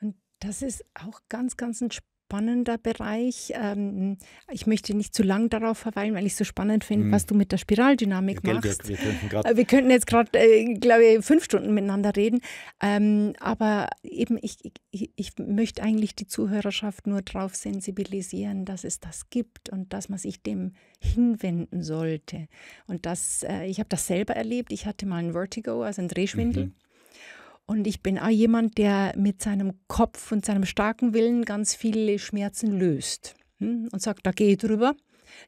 Und das ist auch ganz, ganz ein spannender Bereich. Ähm, ich möchte nicht zu lang darauf verweilen, weil ich es so spannend finde, mhm. was du mit der Spiraldynamik ja, machst. Wir, wir, könnten äh, wir, könnten jetzt gerade, äh, glaube ich, fünf Stunden miteinander reden. Ähm, aber eben, ich, ich, ich möchte eigentlich die Zuhörerschaft nur darauf sensibilisieren, dass es das gibt und dass man sich dem hinwenden sollte. Und das, äh, ich habe das selber erlebt. Ich hatte mal ein Vertigo, also ein Drehschwindel. Mhm. Und ich bin auch jemand, der mit seinem Kopf und seinem starken Willen ganz viele Schmerzen löst hm? und sagt, da gehe ich drüber,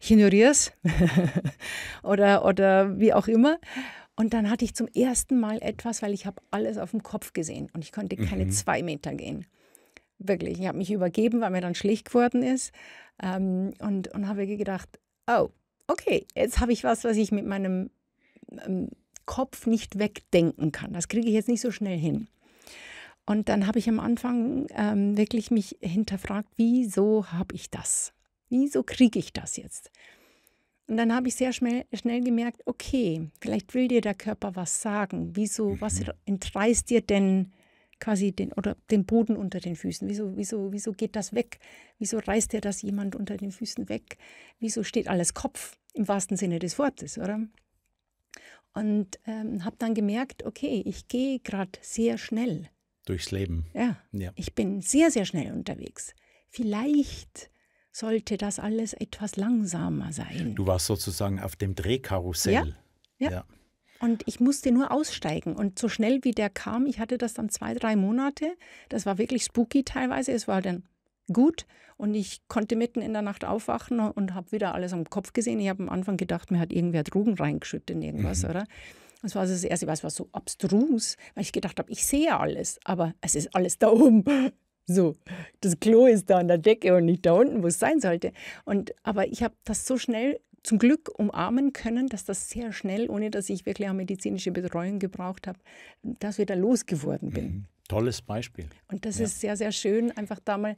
ich ignoriere es oder, oder wie auch immer. Und dann hatte ich zum ersten Mal etwas, weil ich habe alles auf dem Kopf gesehen und ich konnte keine mhm. zwei Meter gehen. Wirklich, ich habe mich übergeben, weil mir dann schlicht geworden ist ähm, und, und habe gedacht, oh, okay, jetzt habe ich was, was ich mit meinem ähm, Kopf nicht wegdenken kann. Das kriege ich jetzt nicht so schnell hin. Und dann habe ich am Anfang ähm, wirklich mich hinterfragt, wieso habe ich das? Wieso kriege ich das jetzt? Und dann habe ich sehr schnell, schnell gemerkt, okay, vielleicht will dir der Körper was sagen. Wieso, mhm. was entreißt dir denn quasi den, oder den Boden unter den Füßen? Wieso, wieso, wieso geht das weg? Wieso reißt dir das jemand unter den Füßen weg? Wieso steht alles Kopf im wahrsten Sinne des Wortes, oder? Und ähm, habe dann gemerkt, okay, ich gehe gerade sehr schnell. Durchs Leben. Ja, ja. Ich bin sehr, sehr schnell unterwegs. Vielleicht sollte das alles etwas langsamer sein. Du warst sozusagen auf dem Drehkarussell. Ja, ja. ja. Und ich musste nur aussteigen. Und so schnell wie der kam, ich hatte das dann zwei, drei Monate. Das war wirklich spooky teilweise. Es war dann gut. Und ich konnte mitten in der Nacht aufwachen und habe wieder alles am Kopf gesehen. Ich habe am Anfang gedacht, mir hat irgendwer Drogen reingeschüttet in irgendwas, mhm. oder? Das war also das Erste, weil war so abstrus, weil ich gedacht habe, ich sehe alles, aber es ist alles da oben. So, das Klo ist da an der Decke und nicht da unten, wo es sein sollte. Und, aber ich habe das so schnell zum Glück umarmen können, dass das sehr schnell, ohne dass ich wirklich eine medizinische Betreuung gebraucht habe, dass wieder losgeworden bin. Mhm. Tolles Beispiel. Und das ja. ist sehr, sehr schön, einfach da mal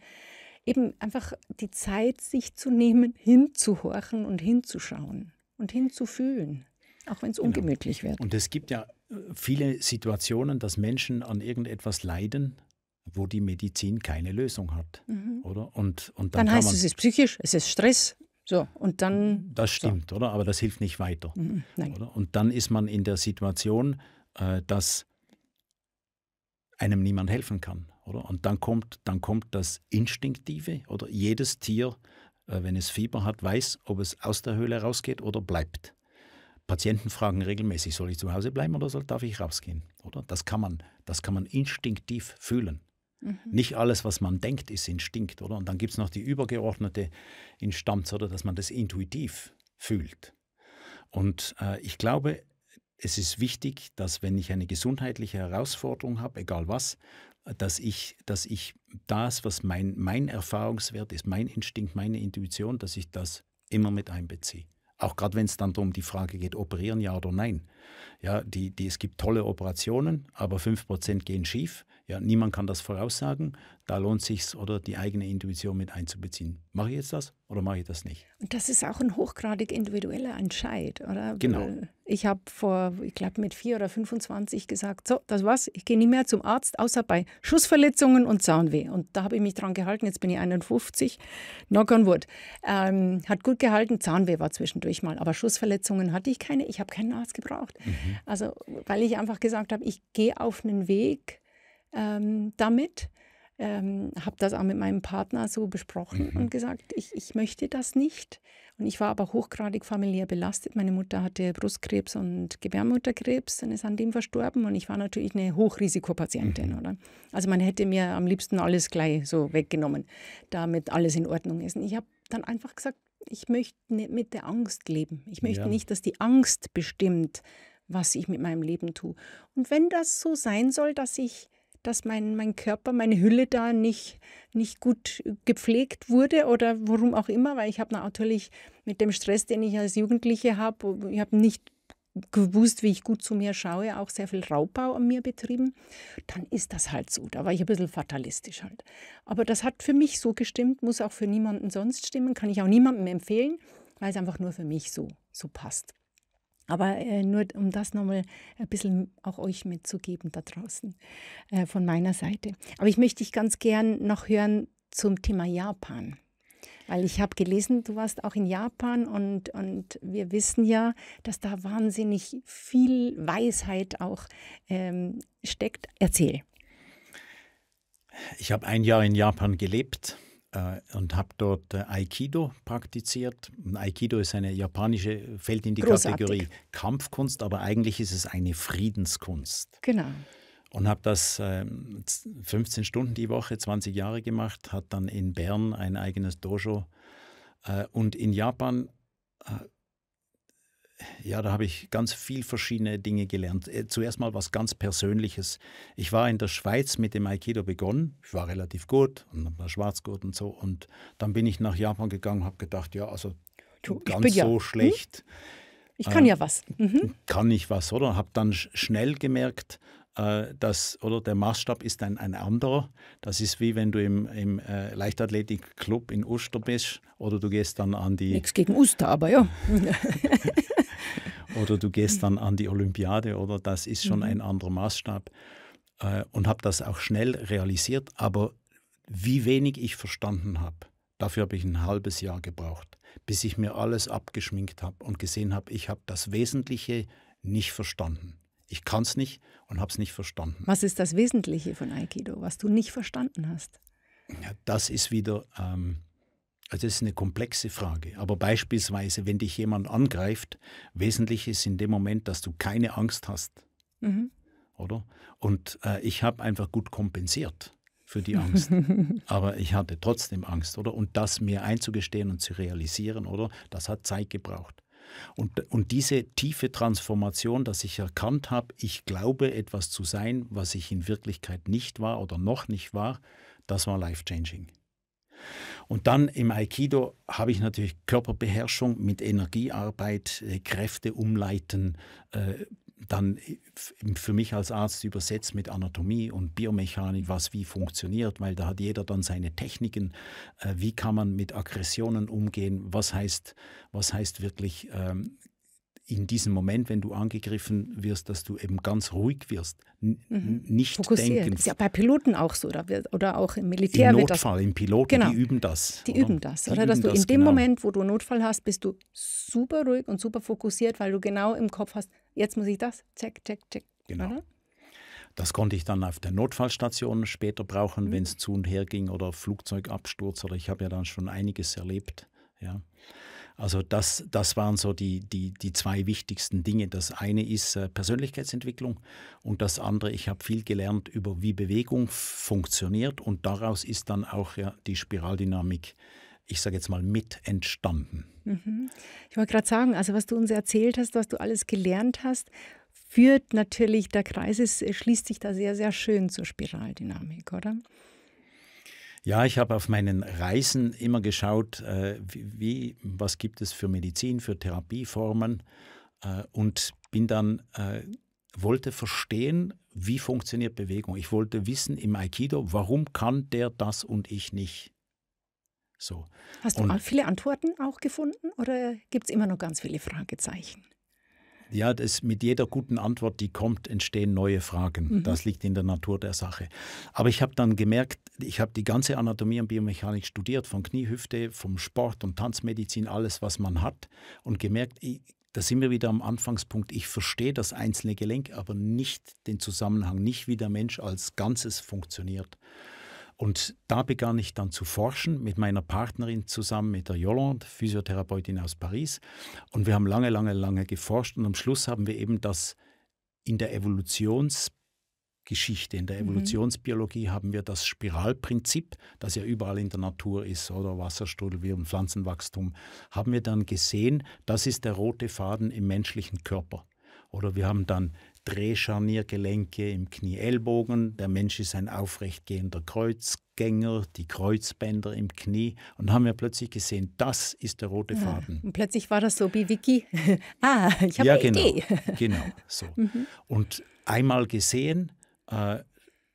eben einfach die Zeit sich zu nehmen, hinzuhorchen und hinzuschauen und hinzufühlen, auch wenn es genau. ungemütlich wird. Und es gibt ja äh, viele Situationen, dass Menschen an irgendetwas leiden, wo die Medizin keine Lösung hat, mhm. oder? Und, und dann, dann heißt man, es, es ist psychisch, es ist Stress. So, und dann. Das stimmt, so. oder? Aber das hilft nicht weiter. Mhm. Nein. Oder? Und dann ist man in der Situation, äh, dass einem niemand helfen kann. Oder? Und dann kommt, dann kommt das Instinktive oder jedes Tier, äh, wenn es Fieber hat, weiß, ob es aus der Höhle rausgeht oder bleibt. Patienten fragen regelmäßig, soll ich zu Hause bleiben oder soll, darf ich rausgehen? Oder? Das, kann man, das kann man instinktiv fühlen. Mhm. Nicht alles, was man denkt, ist Instinkt, oder? Und dann gibt es noch die übergeordnete Instanz, oder dass man das intuitiv fühlt. Und äh, ich glaube, es ist wichtig, dass wenn ich eine gesundheitliche Herausforderung habe, egal was, dass ich, dass ich das, was mein, mein Erfahrungswert ist, mein Instinkt, meine Intuition, dass ich das immer mit einbeziehe. Auch gerade wenn es dann darum die Frage geht, operieren ja oder nein. Ja, die, die, es gibt tolle Operationen, aber 5% gehen schief. Ja, niemand kann das voraussagen. Da lohnt sich's oder die eigene Intuition mit einzubeziehen. Mache ich jetzt das oder mache ich das nicht? Und das ist auch ein hochgradig individueller Entscheid, oder? Genau. ich habe vor, ich glaube, mit vier oder 25 gesagt, so, das war's, ich gehe nicht mehr zum Arzt, außer bei Schussverletzungen und Zahnweh. Und da habe ich mich dran gehalten, jetzt bin ich 51, knock on wood. Ähm, hat gut gehalten, Zahnweh war zwischendurch mal, aber Schussverletzungen hatte ich keine, ich habe keinen Arzt gebraucht. Mhm. Also, weil ich einfach gesagt habe, ich gehe auf einen Weg, ähm, damit. Ähm, habe das auch mit meinem Partner so besprochen mhm. und gesagt, ich, ich möchte das nicht. Und ich war aber hochgradig familiär belastet. Meine Mutter hatte Brustkrebs und Gebärmutterkrebs und ist an dem verstorben. Und ich war natürlich eine Hochrisikopatientin, mhm. oder? Also man hätte mir am liebsten alles gleich so weggenommen, damit alles in Ordnung ist. Und ich habe dann einfach gesagt, ich möchte nicht mit der Angst leben. Ich möchte ja. nicht, dass die Angst bestimmt, was ich mit meinem Leben tue. Und wenn das so sein soll, dass ich dass mein, mein Körper, meine Hülle da nicht, nicht gut gepflegt wurde oder worum auch immer, weil ich habe natürlich mit dem Stress, den ich als Jugendliche habe, ich habe nicht gewusst, wie ich gut zu mir schaue, auch sehr viel Raubbau an mir betrieben, dann ist das halt so. Da war ich ein bisschen fatalistisch halt. Aber das hat für mich so gestimmt, muss auch für niemanden sonst stimmen, kann ich auch niemandem empfehlen, weil es einfach nur für mich so, so passt. Aber äh, nur um das nochmal ein bisschen auch euch mitzugeben da draußen äh, von meiner Seite. Aber ich möchte dich ganz gern noch hören zum Thema Japan. Weil ich habe gelesen, du warst auch in Japan und, und wir wissen ja, dass da wahnsinnig viel Weisheit auch ähm, steckt. Erzähl. Ich habe ein Jahr in Japan gelebt äh, und habe dort äh, Aikido praktiziert. Aikido ist eine japanische, fällt in die Großartig. Kategorie Kampfkunst, aber eigentlich ist es eine Friedenskunst. Genau. Und habe das 15 ähm, Stunden die Woche, 20 Jahre gemacht, hat dann in Bern ein eigenes Dojo. Äh, und in Japan ja, da habe ich ganz viel verschiedene Dinge gelernt. Äh, zuerst mal was ganz Persönliches. Ich war in der Schweiz mit dem Aikido begonnen. Ich war relativ gut und dann war Schwarzgurt und so. Und dann bin ich nach Japan gegangen, und habe gedacht, ja, also du, ganz so ja, hm? schlecht. Hm? Ich kann äh, ja was. Mhm. Kann ich was, oder? Habe dann schnell gemerkt, äh, dass, oder der Maßstab ist ein, ein anderer. Das ist wie wenn du im, im äh, Leichtathletikclub in Uster bist oder du gehst dann an die. Nichts gegen Uster, aber ja. oder du gehst dann an die Olympiade oder das ist schon mhm. ein anderer Maßstab äh, und habe das auch schnell realisiert, aber wie wenig ich verstanden habe, dafür habe ich ein halbes Jahr gebraucht, bis ich mir alles abgeschminkt habe und gesehen habe, ich habe das Wesentliche nicht verstanden. Ich kann es nicht und habe es nicht verstanden. Was ist das Wesentliche von Aikido, was du nicht verstanden hast? Ja, das ist wieder... Ähm, also das ist eine komplexe Frage. Aber beispielsweise, wenn dich jemand angreift, wesentlich ist in dem Moment, dass du keine Angst hast. Mhm. Oder? Und äh, ich habe einfach gut kompensiert für die Angst. Aber ich hatte trotzdem Angst, oder? Und das mir einzugestehen und zu realisieren, oder? Das hat Zeit gebraucht. Und, und diese tiefe Transformation, dass ich erkannt habe, ich glaube etwas zu sein, was ich in Wirklichkeit nicht war oder noch nicht war, das war life-changing. Und dann im Aikido habe ich natürlich Körperbeherrschung mit Energiearbeit, äh, Kräfte umleiten, äh, dann für mich als Arzt übersetzt mit Anatomie und Biomechanik, was wie funktioniert, weil da hat jeder dann seine Techniken, äh, wie kann man mit Aggressionen umgehen, was heißt, was heißt wirklich ähm, in diesem Moment, wenn du angegriffen wirst, dass du eben ganz ruhig wirst, mhm. nicht Fokussiert. denken. Das ist ja bei Piloten auch so oder, oder auch im Militär. Im Notfall, im Piloten, genau. die üben das. Die oder? üben das, oder? Die dass du das, in dem genau. Moment, wo du einen Notfall hast, bist du super ruhig und super fokussiert, weil du genau im Kopf hast, jetzt muss ich das, check, check, check. Genau. Oder? Das konnte ich dann auf der Notfallstation später brauchen, mhm. wenn es zu und her ging oder Flugzeugabsturz oder ich habe ja dann schon einiges erlebt. Ja. Also das, das waren so die, die, die zwei wichtigsten Dinge. Das eine ist äh, Persönlichkeitsentwicklung und das andere, ich habe viel gelernt über, wie Bewegung funktioniert und daraus ist dann auch ja, die Spiraldynamik ich sage jetzt mal, mit entstanden. Mhm. Ich wollte gerade sagen, also was du uns erzählt hast, was du alles gelernt hast, führt natürlich, der Kreis ist, schließt sich da sehr, sehr schön zur Spiraldynamik, oder? Ja, ich habe auf meinen Reisen immer geschaut, äh, wie, was gibt es für Medizin, für Therapieformen äh, und bin dann äh, wollte verstehen, wie funktioniert Bewegung. Ich wollte wissen im Aikido, warum kann der das und ich nicht. So. Hast du und, viele Antworten auch gefunden oder gibt es immer noch ganz viele Fragezeichen? Ja, das, mit jeder guten Antwort, die kommt, entstehen neue Fragen. Mhm. Das liegt in der Natur der Sache. Aber ich habe dann gemerkt, ich habe die ganze Anatomie und Biomechanik studiert, von Kniehüfte, vom Sport und Tanzmedizin, alles, was man hat, und gemerkt, ich, da sind wir wieder am Anfangspunkt. Ich verstehe das einzelne Gelenk, aber nicht den Zusammenhang, nicht wie der Mensch als Ganzes funktioniert. Und da begann ich dann zu forschen mit meiner Partnerin zusammen, mit der Yolande, Physiotherapeutin aus Paris. Und wir haben lange, lange, lange geforscht. Und am Schluss haben wir eben das in der Evolutionsgeschichte, In der mhm. Evolutionsbiologie haben wir das Spiralprinzip, das ja überall in der Natur ist, oder Wasserstrudel, Wasserstrudelviren, Pflanzenwachstum, haben wir dann gesehen, das ist der rote Faden im menschlichen Körper. Oder wir haben dann Drehscharniergelenke im Knieellbogen. Der Mensch ist ein aufrechtgehender Kreuzgänger, die Kreuzbänder im Knie. Und haben wir plötzlich gesehen, das ist der rote ja, ah, Faden. Und plötzlich war das so wie Vicky. ah, ich habe ja, eine genau, Idee. genau, so. Mhm. Und einmal gesehen, äh,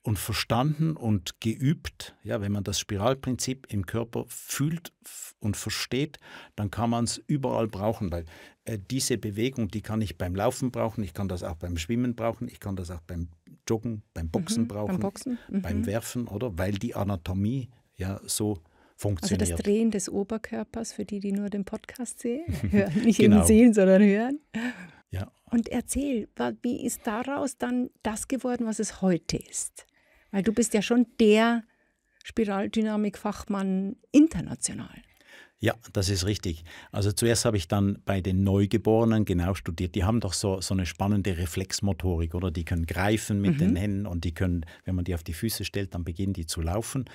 und verstanden und geübt, ja, wenn man das Spiralprinzip im Körper fühlt und versteht, dann kann man es überall brauchen, weil äh, diese Bewegung, die kann ich beim Laufen brauchen, ich kann das auch beim Schwimmen brauchen, ich kann das auch beim Joggen, beim Boxen mhm, brauchen, beim, Boxen? Mhm. beim Werfen, oder? Weil die Anatomie ja so funktioniert. Also das Drehen des Oberkörpers, für die, die nur den Podcast sehen, hören, nicht genau. eben sehen, sondern hören. Ja. Und erzähl, wie ist daraus dann das geworden, was es heute ist? Weil du bist ja schon der Spiraldynamik-Fachmann international. Ja, das ist richtig. Also zuerst habe ich dann bei den Neugeborenen genau studiert. Die haben doch so, so eine spannende Reflexmotorik, oder? Die können greifen mit mhm. den Händen und die können, wenn man die auf die Füße stellt, dann beginnen die zu laufen.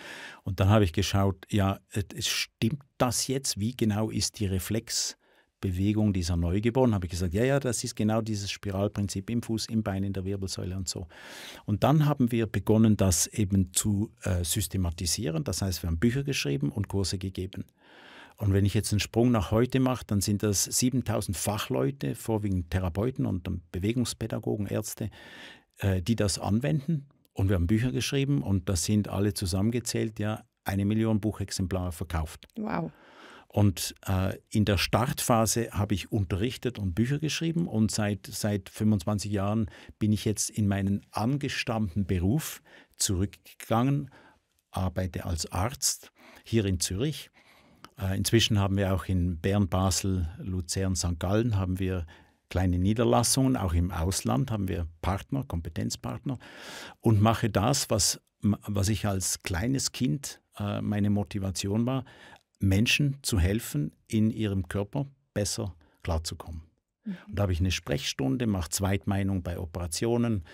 Und dann habe ich geschaut, ja, äh, stimmt das jetzt? Wie genau ist die Reflex? Bewegung dieser Neugeborenen, habe ich gesagt, ja, ja, das ist genau dieses Spiralprinzip im Fuß, im Bein, in der Wirbelsäule und so. Und dann haben wir begonnen, das eben zu äh, systematisieren. Das heißt, wir haben Bücher geschrieben und Kurse gegeben. Und wenn ich jetzt einen Sprung nach heute mache, dann sind das 7000 Fachleute, vorwiegend Therapeuten und Bewegungspädagogen, Ärzte, äh, die das anwenden. Und wir haben Bücher geschrieben und das sind alle zusammengezählt, ja, eine Million Buchexemplare verkauft. Wow. Und äh, in der Startphase habe ich unterrichtet und Bücher geschrieben und seit, seit 25 Jahren bin ich jetzt in meinen angestammten Beruf zurückgegangen, arbeite als Arzt hier in Zürich äh, inzwischen haben wir auch in Bern, Basel, Luzern, St. Gallen haben wir kleine Niederlassungen, auch im Ausland haben wir Partner, Kompetenzpartner und mache das, was, was ich als kleines Kind äh, meine Motivation war, Menschen zu helfen, in ihrem Körper besser klarzukommen. Mhm. Und da habe ich eine Sprechstunde, mache Zweitmeinung bei Operationen,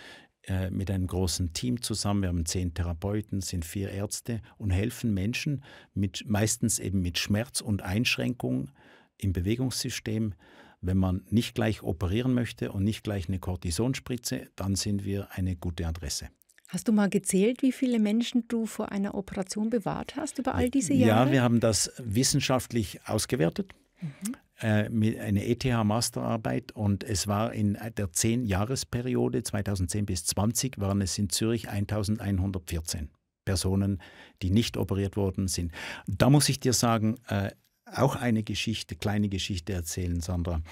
äh, mit einem großen Team zusammen. Wir haben zehn Therapeuten, sind vier Ärzte und helfen Menschen mit meistens eben mit Schmerz und Einschränkungen im Bewegungssystem. Wenn man nicht gleich operieren möchte und nicht gleich eine Kortisonspritze, dann sind wir eine gute Adresse. Hast du mal gezählt, wie viele Menschen du vor einer Operation bewahrt hast über all äh, diese Jahre? Ja, wir haben das wissenschaftlich ausgewertet. Mhm. Äh, eine ETH-Masterarbeit und es war in der 10 periode 2010 bis 2020 waren es in Zürich 1114 Personen, die nicht operiert worden sind. Da muss ich dir sagen, äh, auch eine Geschichte, kleine Geschichte erzählen, Sandra.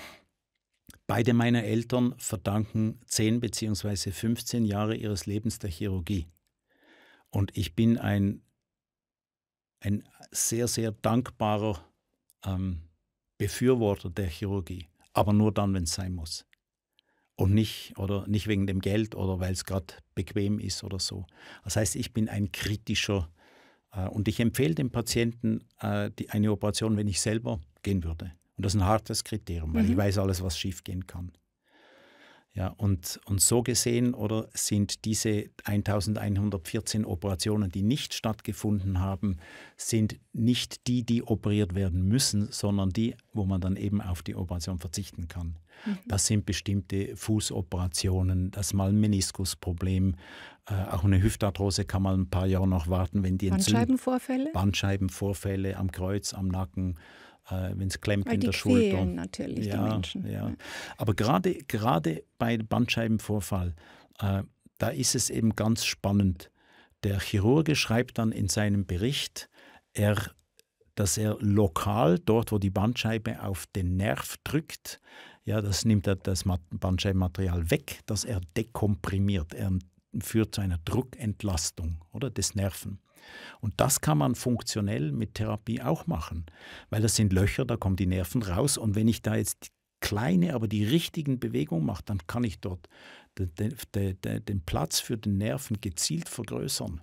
Beide meiner Eltern verdanken 10 bzw. 15 Jahre ihres Lebens der Chirurgie. Und ich bin ein, ein sehr, sehr dankbarer ähm, Befürworter der Chirurgie, aber nur dann, wenn es sein muss. Und nicht, oder nicht wegen dem Geld oder weil es gerade bequem ist oder so. Das heißt, ich bin ein kritischer äh, und ich empfehle dem Patienten äh, die, eine Operation, wenn ich selber gehen würde. Und das ist ein hartes Kriterium, weil mhm. ich weiß alles, was schief gehen kann. Ja, und, und so gesehen oder sind diese 1114 Operationen, die nicht stattgefunden haben, sind nicht die, die operiert werden müssen, sondern die, wo man dann eben auf die Operation verzichten kann. Mhm. Das sind bestimmte Fußoperationen, das mal ein Meniskusproblem, äh, auch eine Hüftarthrose kann man ein paar Jahre noch warten, wenn die Bandscheibenvorfälle? Bandscheibenvorfälle am Kreuz, am Nacken, äh, wenn es klemmt Weil in der Schulter. natürlich ja, die Menschen. Ja. Aber gerade, gerade bei Bandscheibenvorfall, äh, da ist es eben ganz spannend. Der Chirurge schreibt dann in seinem Bericht, er, dass er lokal, dort wo die Bandscheibe auf den Nerv drückt, ja, das nimmt er das Bandscheibenmaterial weg, dass er dekomprimiert. Er führt zu einer Druckentlastung oder, des Nerven. Und das kann man funktionell mit Therapie auch machen, weil das sind Löcher, da kommen die Nerven raus. Und wenn ich da jetzt kleine, aber die richtigen Bewegungen mache, dann kann ich dort den, den, den Platz für den Nerven gezielt vergrößern.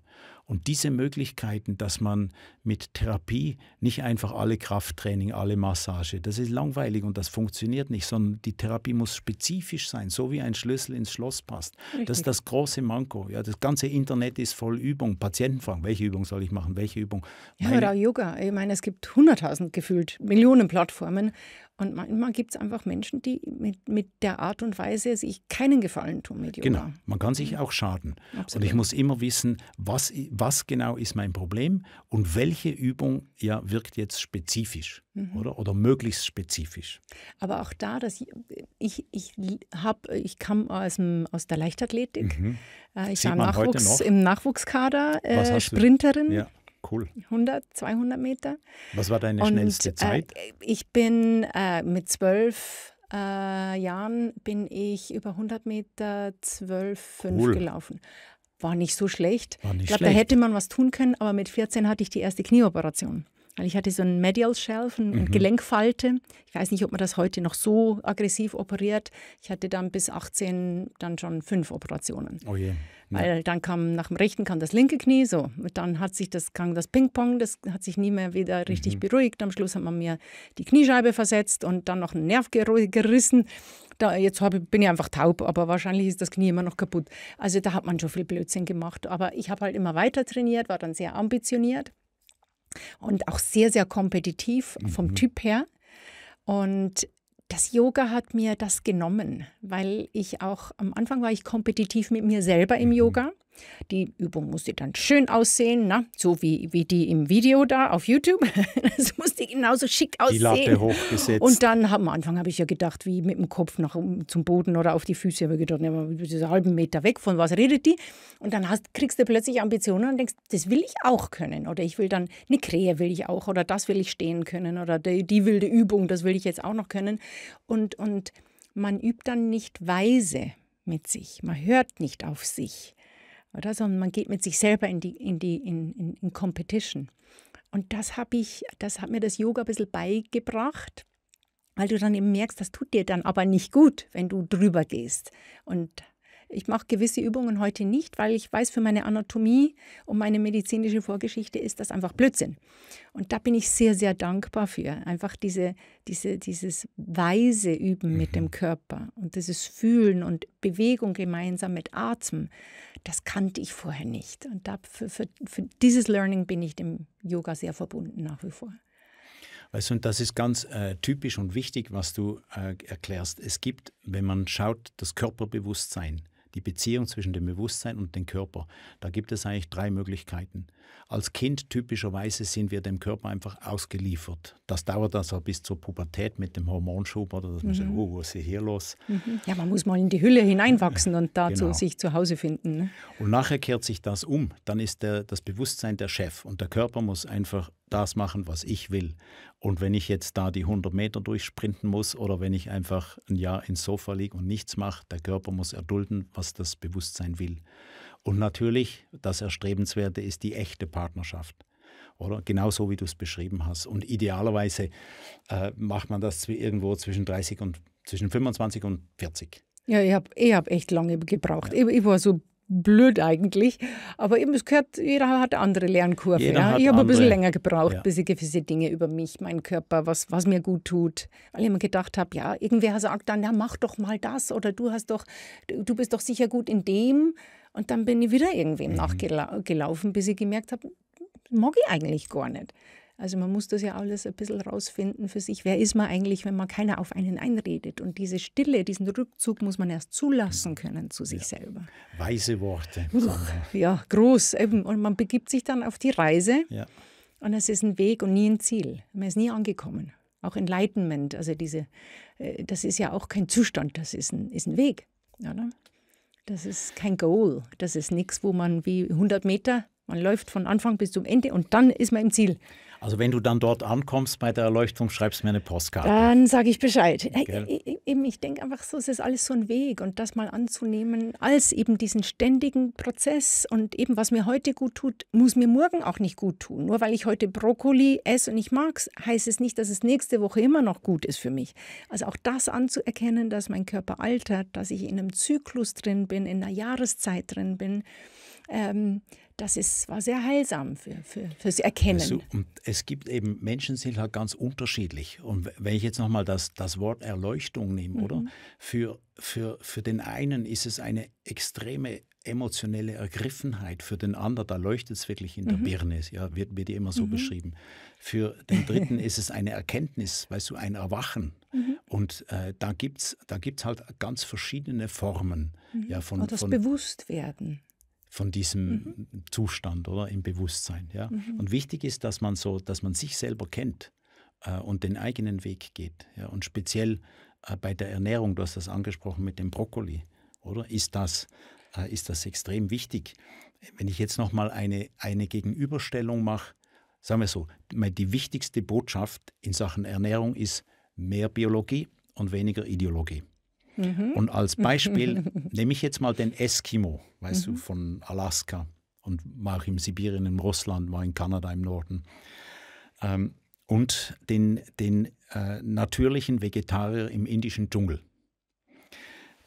Und diese Möglichkeiten, dass man mit Therapie nicht einfach alle Krafttraining, alle Massage, das ist langweilig und das funktioniert nicht, sondern die Therapie muss spezifisch sein, so wie ein Schlüssel ins Schloss passt. Richtig. Das ist das große Manko. Ja, das ganze Internet ist voll Übung. Patienten fragen, welche Übung soll ich machen, welche Übung. Ja, meine, oder auch Yoga. Ich meine, es gibt hunderttausend gefühlt, Millionen Plattformen und manchmal gibt es einfach Menschen, die mit, mit der Art und Weise sich keinen Gefallen tun mit Yoga. Genau, man kann sich auch schaden. Absolut. Und ich muss immer wissen, was, was genau ist mein Problem und welche Übung ja, wirkt jetzt spezifisch mhm. oder, oder möglichst spezifisch. Aber auch da, dass ich, ich, hab, ich kam aus, dem, aus der Leichtathletik. Mhm. Äh, ich Sieht war Nachwuchs, im Nachwuchskader äh, Sprinterin. Ja. Cool. 100, 200 Meter. Was war deine und, schnellste äh, Zeit? Äh, ich bin äh, mit zwölf äh, Jahren bin ich über 100 Meter 12,5 cool. gelaufen. War nicht so schlecht. War nicht ich glaube, da hätte man was tun können, aber mit 14 hatte ich die erste Knieoperation weil ich hatte so einen Medial Shelf, eine mhm. Gelenkfalte. Ich weiß nicht, ob man das heute noch so aggressiv operiert. Ich hatte dann bis 18 dann schon fünf Operationen. Oh je. Ja. Weil dann kam nach dem rechten kam das linke Knie so. Und dann hat sich das kam das Ping-Pong, das hat sich nie mehr wieder richtig mhm. beruhigt. Am Schluss hat man mir die Kniescheibe versetzt und dann noch einen Nerv gerissen. Da, jetzt hab, bin ich einfach taub, aber wahrscheinlich ist das Knie immer noch kaputt. Also da hat man schon viel Blödsinn gemacht. Aber ich habe halt immer weiter trainiert, war dann sehr ambitioniert und auch sehr, sehr kompetitiv mhm. vom Typ her. Und das Yoga hat mir das genommen, weil ich auch am Anfang war ich kompetitiv mit mir selber im mhm. Yoga. Die Übung musste dann schön aussehen, na? Ne? so wie, wie die im Video da auf YouTube. Es musste genauso schick aussehen. Die Latte hochgesetzt. Und dann am Anfang habe ich ja gedacht, wie mit dem Kopf nach, zum Boden oder auf die Füße. Habe ich gedacht, ne, einen halben Meter weg, von was redet die? Und dann hast, kriegst du plötzlich Ambitionen und denkst, das will ich auch können. Oder ich will dann, eine Krähe will ich auch oder das will ich stehen können oder die, die wilde Übung, das will ich jetzt auch noch können. Und, und man übt dann nicht weise mit sich. Man hört nicht auf sich oder? Sondern man geht mit sich selber in die, in die, in, in, in Competition. Und das habe ich, das hat mir das Yoga ein bisschen beigebracht, weil du dann eben merkst, das tut dir dann aber nicht gut, wenn du drüber gehst. Und ich mache gewisse Übungen heute nicht, weil ich weiß, für meine Anatomie und meine medizinische Vorgeschichte ist das einfach Blödsinn. Und da bin ich sehr, sehr dankbar für. Einfach diese, diese, dieses weise Üben mit dem mhm. Körper und dieses Fühlen und Bewegung gemeinsam mit Atem, das kannte ich vorher nicht. Und da für, für, für dieses Learning bin ich dem Yoga sehr verbunden nach wie vor. Weißt du, und das ist ganz äh, typisch und wichtig, was du äh, erklärst. Es gibt, wenn man schaut, das Körperbewusstsein die Beziehung zwischen dem Bewusstsein und dem Körper. Da gibt es eigentlich drei Möglichkeiten. Als Kind typischerweise sind wir dem Körper einfach ausgeliefert. Das dauert also bis zur Pubertät mit dem Hormonschub oder dass man sagt, mhm. oh, was ist hier los? Mhm. Ja, man muss mal in die Hülle hineinwachsen und dazu genau. sich zu Hause finden. Ne? Und nachher kehrt sich das um. Dann ist der, das Bewusstsein der Chef und der Körper muss einfach das machen, was ich will. Und wenn ich jetzt da die 100 Meter durchsprinten muss oder wenn ich einfach ein Jahr ins Sofa liege und nichts mache, der Körper muss erdulden, was das Bewusstsein will. Und natürlich, das Erstrebenswerte ist die echte Partnerschaft. Oder genauso wie du es beschrieben hast. Und idealerweise äh, macht man das irgendwo zwischen 30 und zwischen 25 und 40. Ja, ich habe ich hab echt lange gebraucht. Ja. Ich, ich, war so blöd eigentlich. Aber eben, es gehört, jeder hat eine andere Lernkurve. Ja. Ich habe ein bisschen länger gebraucht, ja. bis ich gewisse Dinge über mich, meinen Körper, was, was mir gut tut. Weil ich mir gedacht habe, ja, irgendwer sagt dann, ja, mach doch mal das oder du hast doch, du bist doch sicher gut in dem. Und dann bin ich wieder irgendwem mhm. nachgelaufen, bis ich gemerkt habe, mag ich eigentlich gar nicht. Also man muss das ja alles ein bisschen rausfinden für sich. Wer ist man eigentlich, wenn man keiner auf einen einredet? Und diese Stille, diesen Rückzug muss man erst zulassen können zu sich ja. selber. Weise Worte. Uch, ja, groß. Und man begibt sich dann auf die Reise. Ja. Und es ist ein Weg und nie ein Ziel. Man ist nie angekommen. Auch Enlightenment, also diese, äh, das ist ja auch kein Zustand, das ist ein, ist ein Weg. Oder? Das ist kein Goal. Das ist nichts, wo man wie 100 Meter, man läuft von Anfang bis zum Ende und dann ist man im Ziel. Also wenn du dann dort ankommst bei der Erleuchtung, schreibst mir eine Postkarte. Dann sage ich Bescheid. Gell? E, e, eben, ich denke einfach so, es ist alles so ein Weg und das mal anzunehmen als eben diesen ständigen Prozess und eben was mir heute gut tut, muss mir morgen auch nicht gut tun. Nur weil ich heute Brokkoli esse und ich mag es, heißt es nicht, dass es nächste Woche immer noch gut ist für mich. Also auch das anzuerkennen, dass mein Körper altert, dass ich in einem Zyklus drin bin, in einer Jahreszeit drin bin ähm, das ist, war sehr heilsam für, für, fürs Erkennen. Also, und es gibt eben, Menschen sind halt ganz unterschiedlich. Und wenn ich jetzt nochmal das, das Wort Erleuchtung nehme, mhm. oder? Für, für, für den einen ist es eine extreme emotionelle Ergriffenheit für den anderen, da leuchtet es wirklich in der mhm. Birne, ja, wird, wird immer so mhm. beschrieben. Für den Dritten ist es eine Erkenntnis, weißt du, ein Erwachen. Mhm. Und äh, da gibt es da gibt's halt ganz verschiedene Formen. Mhm. Ja, von, und das von, Bewusstwerden von diesem mhm. Zustand oder im Bewusstsein. Ja? Mhm. Und wichtig ist, dass man so, dass man sich selber kennt äh, und den eigenen Weg geht. Ja? Und speziell äh, bei der Ernährung, du hast das angesprochen mit dem Brokkoli, oder? Ist das, äh, ist das extrem wichtig. Wenn ich jetzt nochmal eine, eine Gegenüberstellung mache, sagen wir so, die wichtigste Botschaft in Sachen Ernährung ist mehr Biologie und weniger Ideologie. Mhm. Und als Beispiel nehme ich jetzt mal den Eskimo, weißt mhm. du, von Alaska und war auch im Sibirien, in Russland, war in Kanada im Norden. Ähm, und den, den äh, natürlichen Vegetarier im indischen Dschungel.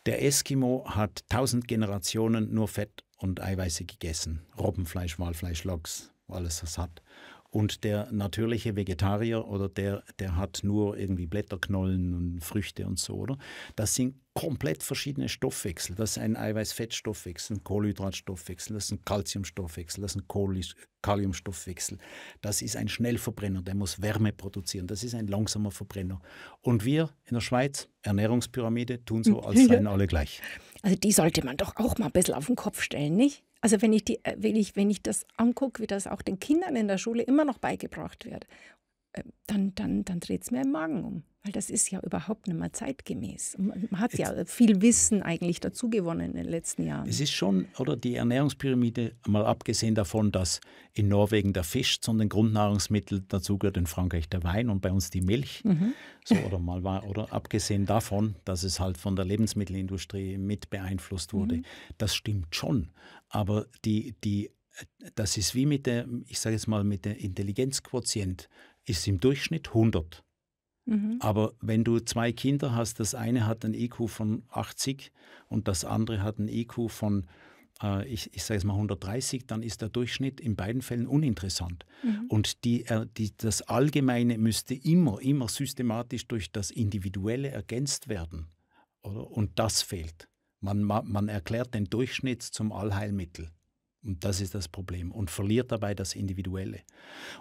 Der Eskimo hat tausend Generationen nur Fett und Eiweiße gegessen. Robbenfleisch, Walfleisch, Loks, alles was hat. Und der natürliche Vegetarier oder der, der hat nur irgendwie Blätterknollen und Früchte und so, oder? Das sind komplett verschiedene Stoffwechsel. Das ist ein eiweiß fett ein Kohlenhydratstoffwechsel, das ist ein Kalziumstoffwechsel, das ist ein Kaliumstoffwechsel. Das ist ein Schnellverbrenner, der muss Wärme produzieren. Das ist ein langsamer Verbrenner. Und wir in der Schweiz, Ernährungspyramide, tun so, als seien alle gleich. Also die sollte man doch auch mal ein bisschen auf den Kopf stellen, nicht? Also wenn ich, die, äh, wenn ich, wenn ich das angucke, wie das auch den Kindern in der Schule immer noch beigebracht wird, äh, dann, dann, dann dreht es mir im Magen um. Weil das ist ja überhaupt nicht mehr zeitgemäß. Man hat ja viel Wissen eigentlich dazu gewonnen in den letzten Jahren. Es ist schon, oder die Ernährungspyramide, mal abgesehen davon, dass in Norwegen der Fisch zu den Grundnahrungsmitteln dazugehört, in Frankreich der Wein und bei uns die Milch. Mhm. So, oder mal war, oder abgesehen davon, dass es halt von der Lebensmittelindustrie mit beeinflusst wurde. Mhm. Das stimmt schon. Aber die, die das ist wie mit der, ich sage jetzt mal, mit der Intelligenzquotient, ist im Durchschnitt 100. Mhm. Aber wenn du zwei Kinder hast, das eine hat ein IQ von 80 und das andere hat ein IQ von, äh, ich, ich sage es mal 130, dann ist der Durchschnitt in beiden Fällen uninteressant. Mhm. Und die, äh, die, das Allgemeine müsste immer, immer systematisch durch das Individuelle ergänzt werden. Oder? Und das fehlt. Man, man erklärt den Durchschnitt zum Allheilmittel. Und das ist das Problem. Und verliert dabei das Individuelle.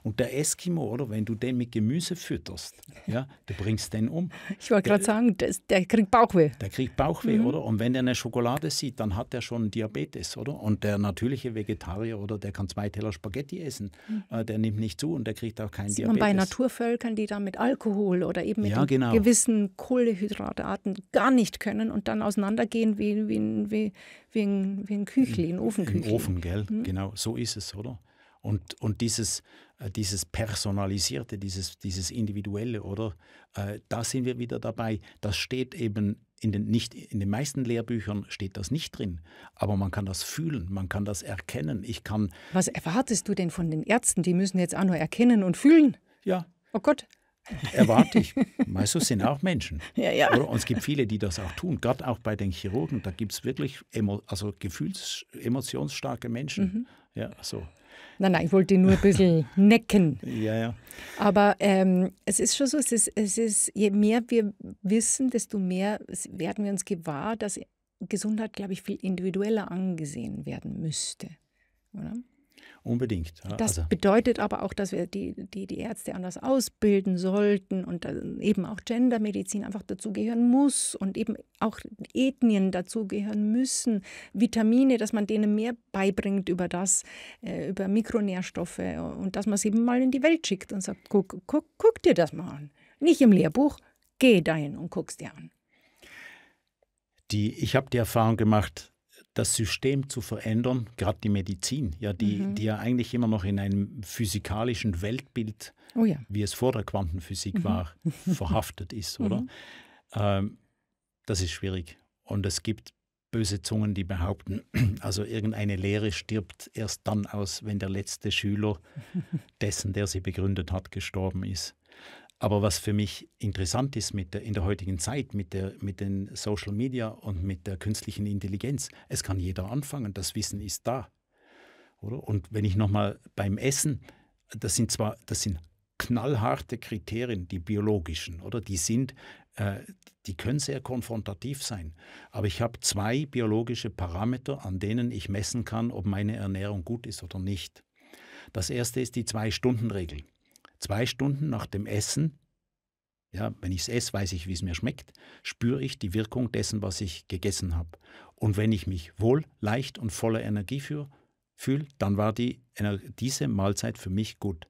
Und der Eskimo, oder wenn du den mit Gemüse fütterst, ja, du bringst den um. Ich wollte gerade sagen, das, der kriegt Bauchweh. Der kriegt Bauchweh, mhm. oder? Und wenn der eine Schokolade sieht, dann hat der schon Diabetes, oder? Und der natürliche Vegetarier, oder der kann zwei Teller Spaghetti essen, mhm. äh, der nimmt nicht zu und der kriegt auch keinen sieht Diabetes. Man bei Naturvölkern, die da mit Alkohol oder eben mit ja, genau. gewissen Kohlehydratarten gar nicht können und dann auseinandergehen wie, wie, wie, wie, ein, wie ein Küchli, ein Ofenküchli. Im Ofen, genau gell? Mhm. Genau, so ist es, oder? Und, und dieses, äh, dieses Personalisierte, dieses, dieses Individuelle, oder? Äh, da sind wir wieder dabei. Das steht eben in den, nicht, in den meisten Lehrbüchern steht das nicht drin. Aber man kann das fühlen, man kann das erkennen. Ich kann. Was erwartest du denn von den Ärzten? Die müssen jetzt auch nur erkennen und fühlen. Ja. Oh Gott erwarte ich. Meistens sind auch Menschen. Ja, ja. Und es gibt viele, die das auch tun. Gerade auch bei den Chirurgen, da gibt es wirklich emo, also gefühls-, emotionsstarke Menschen. Mhm. Ja, so. Nein, nein, ich wollte nur ein bisschen necken. Ja, ja. Aber ähm, es ist schon so, es ist, es ist, je mehr wir wissen, desto mehr werden wir uns gewahr, dass Gesundheit, glaube ich, viel individueller angesehen werden müsste. Oder? Unbedingt. Ja, das also. bedeutet aber auch, dass wir die, die, die Ärzte anders ausbilden sollten und äh, eben auch Gendermedizin einfach dazugehören muss und eben auch Ethnien dazugehören müssen, Vitamine, dass man denen mehr beibringt über das, äh, über Mikronährstoffe und dass man es eben mal in die Welt schickt und sagt, guck, guck, guck dir das mal an. Nicht im Lehrbuch, geh dahin und guck's dir an. Die, ich habe die Erfahrung gemacht, das System zu verändern, gerade die Medizin, ja, die, mhm. die ja eigentlich immer noch in einem physikalischen Weltbild, oh ja. wie es vor der Quantenphysik mhm. war, verhaftet ist, oder? Mhm. Ähm, das ist schwierig. Und es gibt böse Zungen, die behaupten, also irgendeine Lehre stirbt erst dann aus, wenn der letzte Schüler dessen, der sie begründet hat, gestorben ist. Aber was für mich interessant ist mit der, in der heutigen Zeit, mit, der, mit den Social Media und mit der künstlichen Intelligenz, es kann jeder anfangen, das Wissen ist da. Oder? Und wenn ich nochmal beim Essen, das sind zwar, das sind knallharte Kriterien, die biologischen, oder? Die sind, äh, die können sehr konfrontativ sein. Aber ich habe zwei biologische Parameter, an denen ich messen kann, ob meine Ernährung gut ist oder nicht. Das erste ist die Zwei-Stunden-Regel. Zwei Stunden nach dem Essen, ja, wenn ich es esse, weiß ich, wie es mir schmeckt, spüre ich die Wirkung dessen, was ich gegessen habe. Und wenn ich mich wohl, leicht und voller Energie fühle, dann war die, diese Mahlzeit für mich gut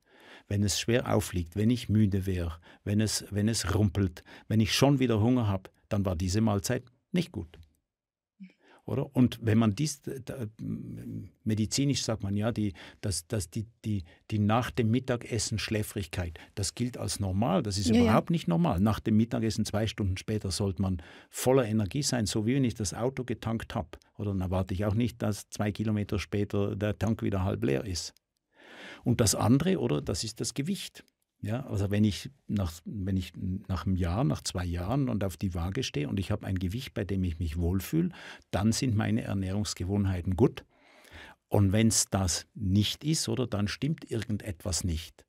wenn es schwer aufliegt, wenn ich müde wäre, wenn es, wenn es rumpelt, wenn ich schon wieder Hunger habe, dann war diese Mahlzeit nicht gut. Oder? Und wenn man dies, äh, da, äh, medizinisch sagt man ja, die, dass, dass die, die, die nach dem Mittagessen Schläfrigkeit, das gilt als normal, das ist ja, überhaupt ja. nicht normal. Nach dem Mittagessen, zwei Stunden später, sollte man voller Energie sein, so wie wenn ich das Auto getankt habe. Oder dann erwarte ich auch nicht, dass zwei Kilometer später der Tank wieder halb leer ist. Und das andere, oder, das ist das Gewicht. Ja, also wenn ich nach, wenn ich nach einem Jahr, nach zwei Jahren und auf die Waage stehe und ich habe ein Gewicht, bei dem ich mich wohlfühle, dann sind meine Ernährungsgewohnheiten gut. Und wenn es das nicht ist, oder dann stimmt irgendetwas nicht.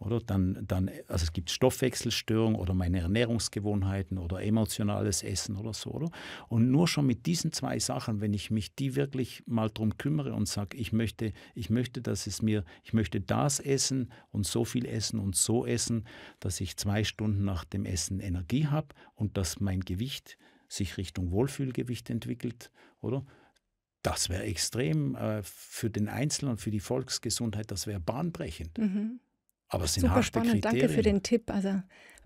Oder dann, dann, also es gibt Stoffwechselstörungen oder meine Ernährungsgewohnheiten oder emotionales Essen oder so, oder? Und nur schon mit diesen zwei Sachen, wenn ich mich die wirklich mal drum kümmere und sage, ich möchte, ich möchte, dass es mir, ich möchte das essen und so viel essen und so essen, dass ich zwei Stunden nach dem Essen Energie habe und dass mein Gewicht sich Richtung Wohlfühlgewicht entwickelt, oder? Das wäre extrem äh, für den Einzelnen und für die Volksgesundheit, das wäre bahnbrechend. Mhm. Aber es sind Super harte spannend. Kriterien. Danke für den Tipp. Also habe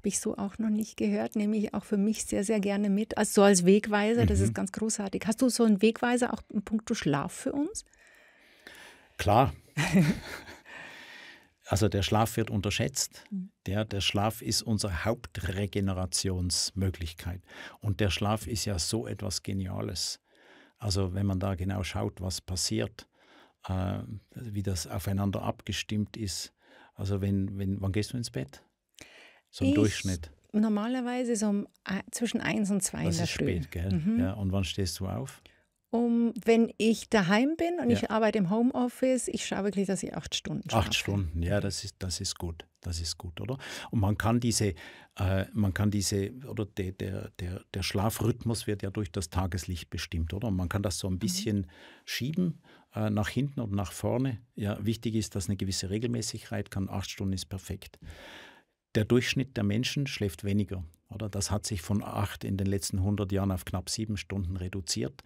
ich so auch noch nicht gehört. Nehme ich auch für mich sehr, sehr gerne mit. Also so als Wegweiser, das mhm. ist ganz großartig. Hast du so einen Wegweiser auch im Punkt Schlaf für uns? Klar. also der Schlaf wird unterschätzt. Mhm. Der, der Schlaf ist unsere Hauptregenerationsmöglichkeit. Und der Schlaf ist ja so etwas Geniales. Also wenn man da genau schaut, was passiert, äh, wie das aufeinander abgestimmt ist, also wenn, wenn, wann gehst du ins Bett? So im ich Durchschnitt. Normalerweise so um, äh, zwischen eins und zwei das in der ist Früh. spät, gell? Mhm. Ja, und wann stehst du auf? Um, wenn ich daheim bin und ja. ich arbeite im Homeoffice, ich schaue wirklich, dass ich acht Stunden schlafe. Acht Stunden, ja, das ist, das ist gut. Das ist gut, oder? Und man kann diese, äh, man kann diese, oder der, der, der, der Schlafrhythmus wird ja durch das Tageslicht bestimmt, oder? Und man kann das so ein mhm. bisschen mhm. schieben äh, nach hinten und nach vorne. Ja, wichtig ist, dass eine gewisse Regelmäßigkeit kann. Acht Stunden ist perfekt. Der Durchschnitt der Menschen schläft weniger. Oder das hat sich von acht in den letzten 100 Jahren auf knapp sieben Stunden reduziert.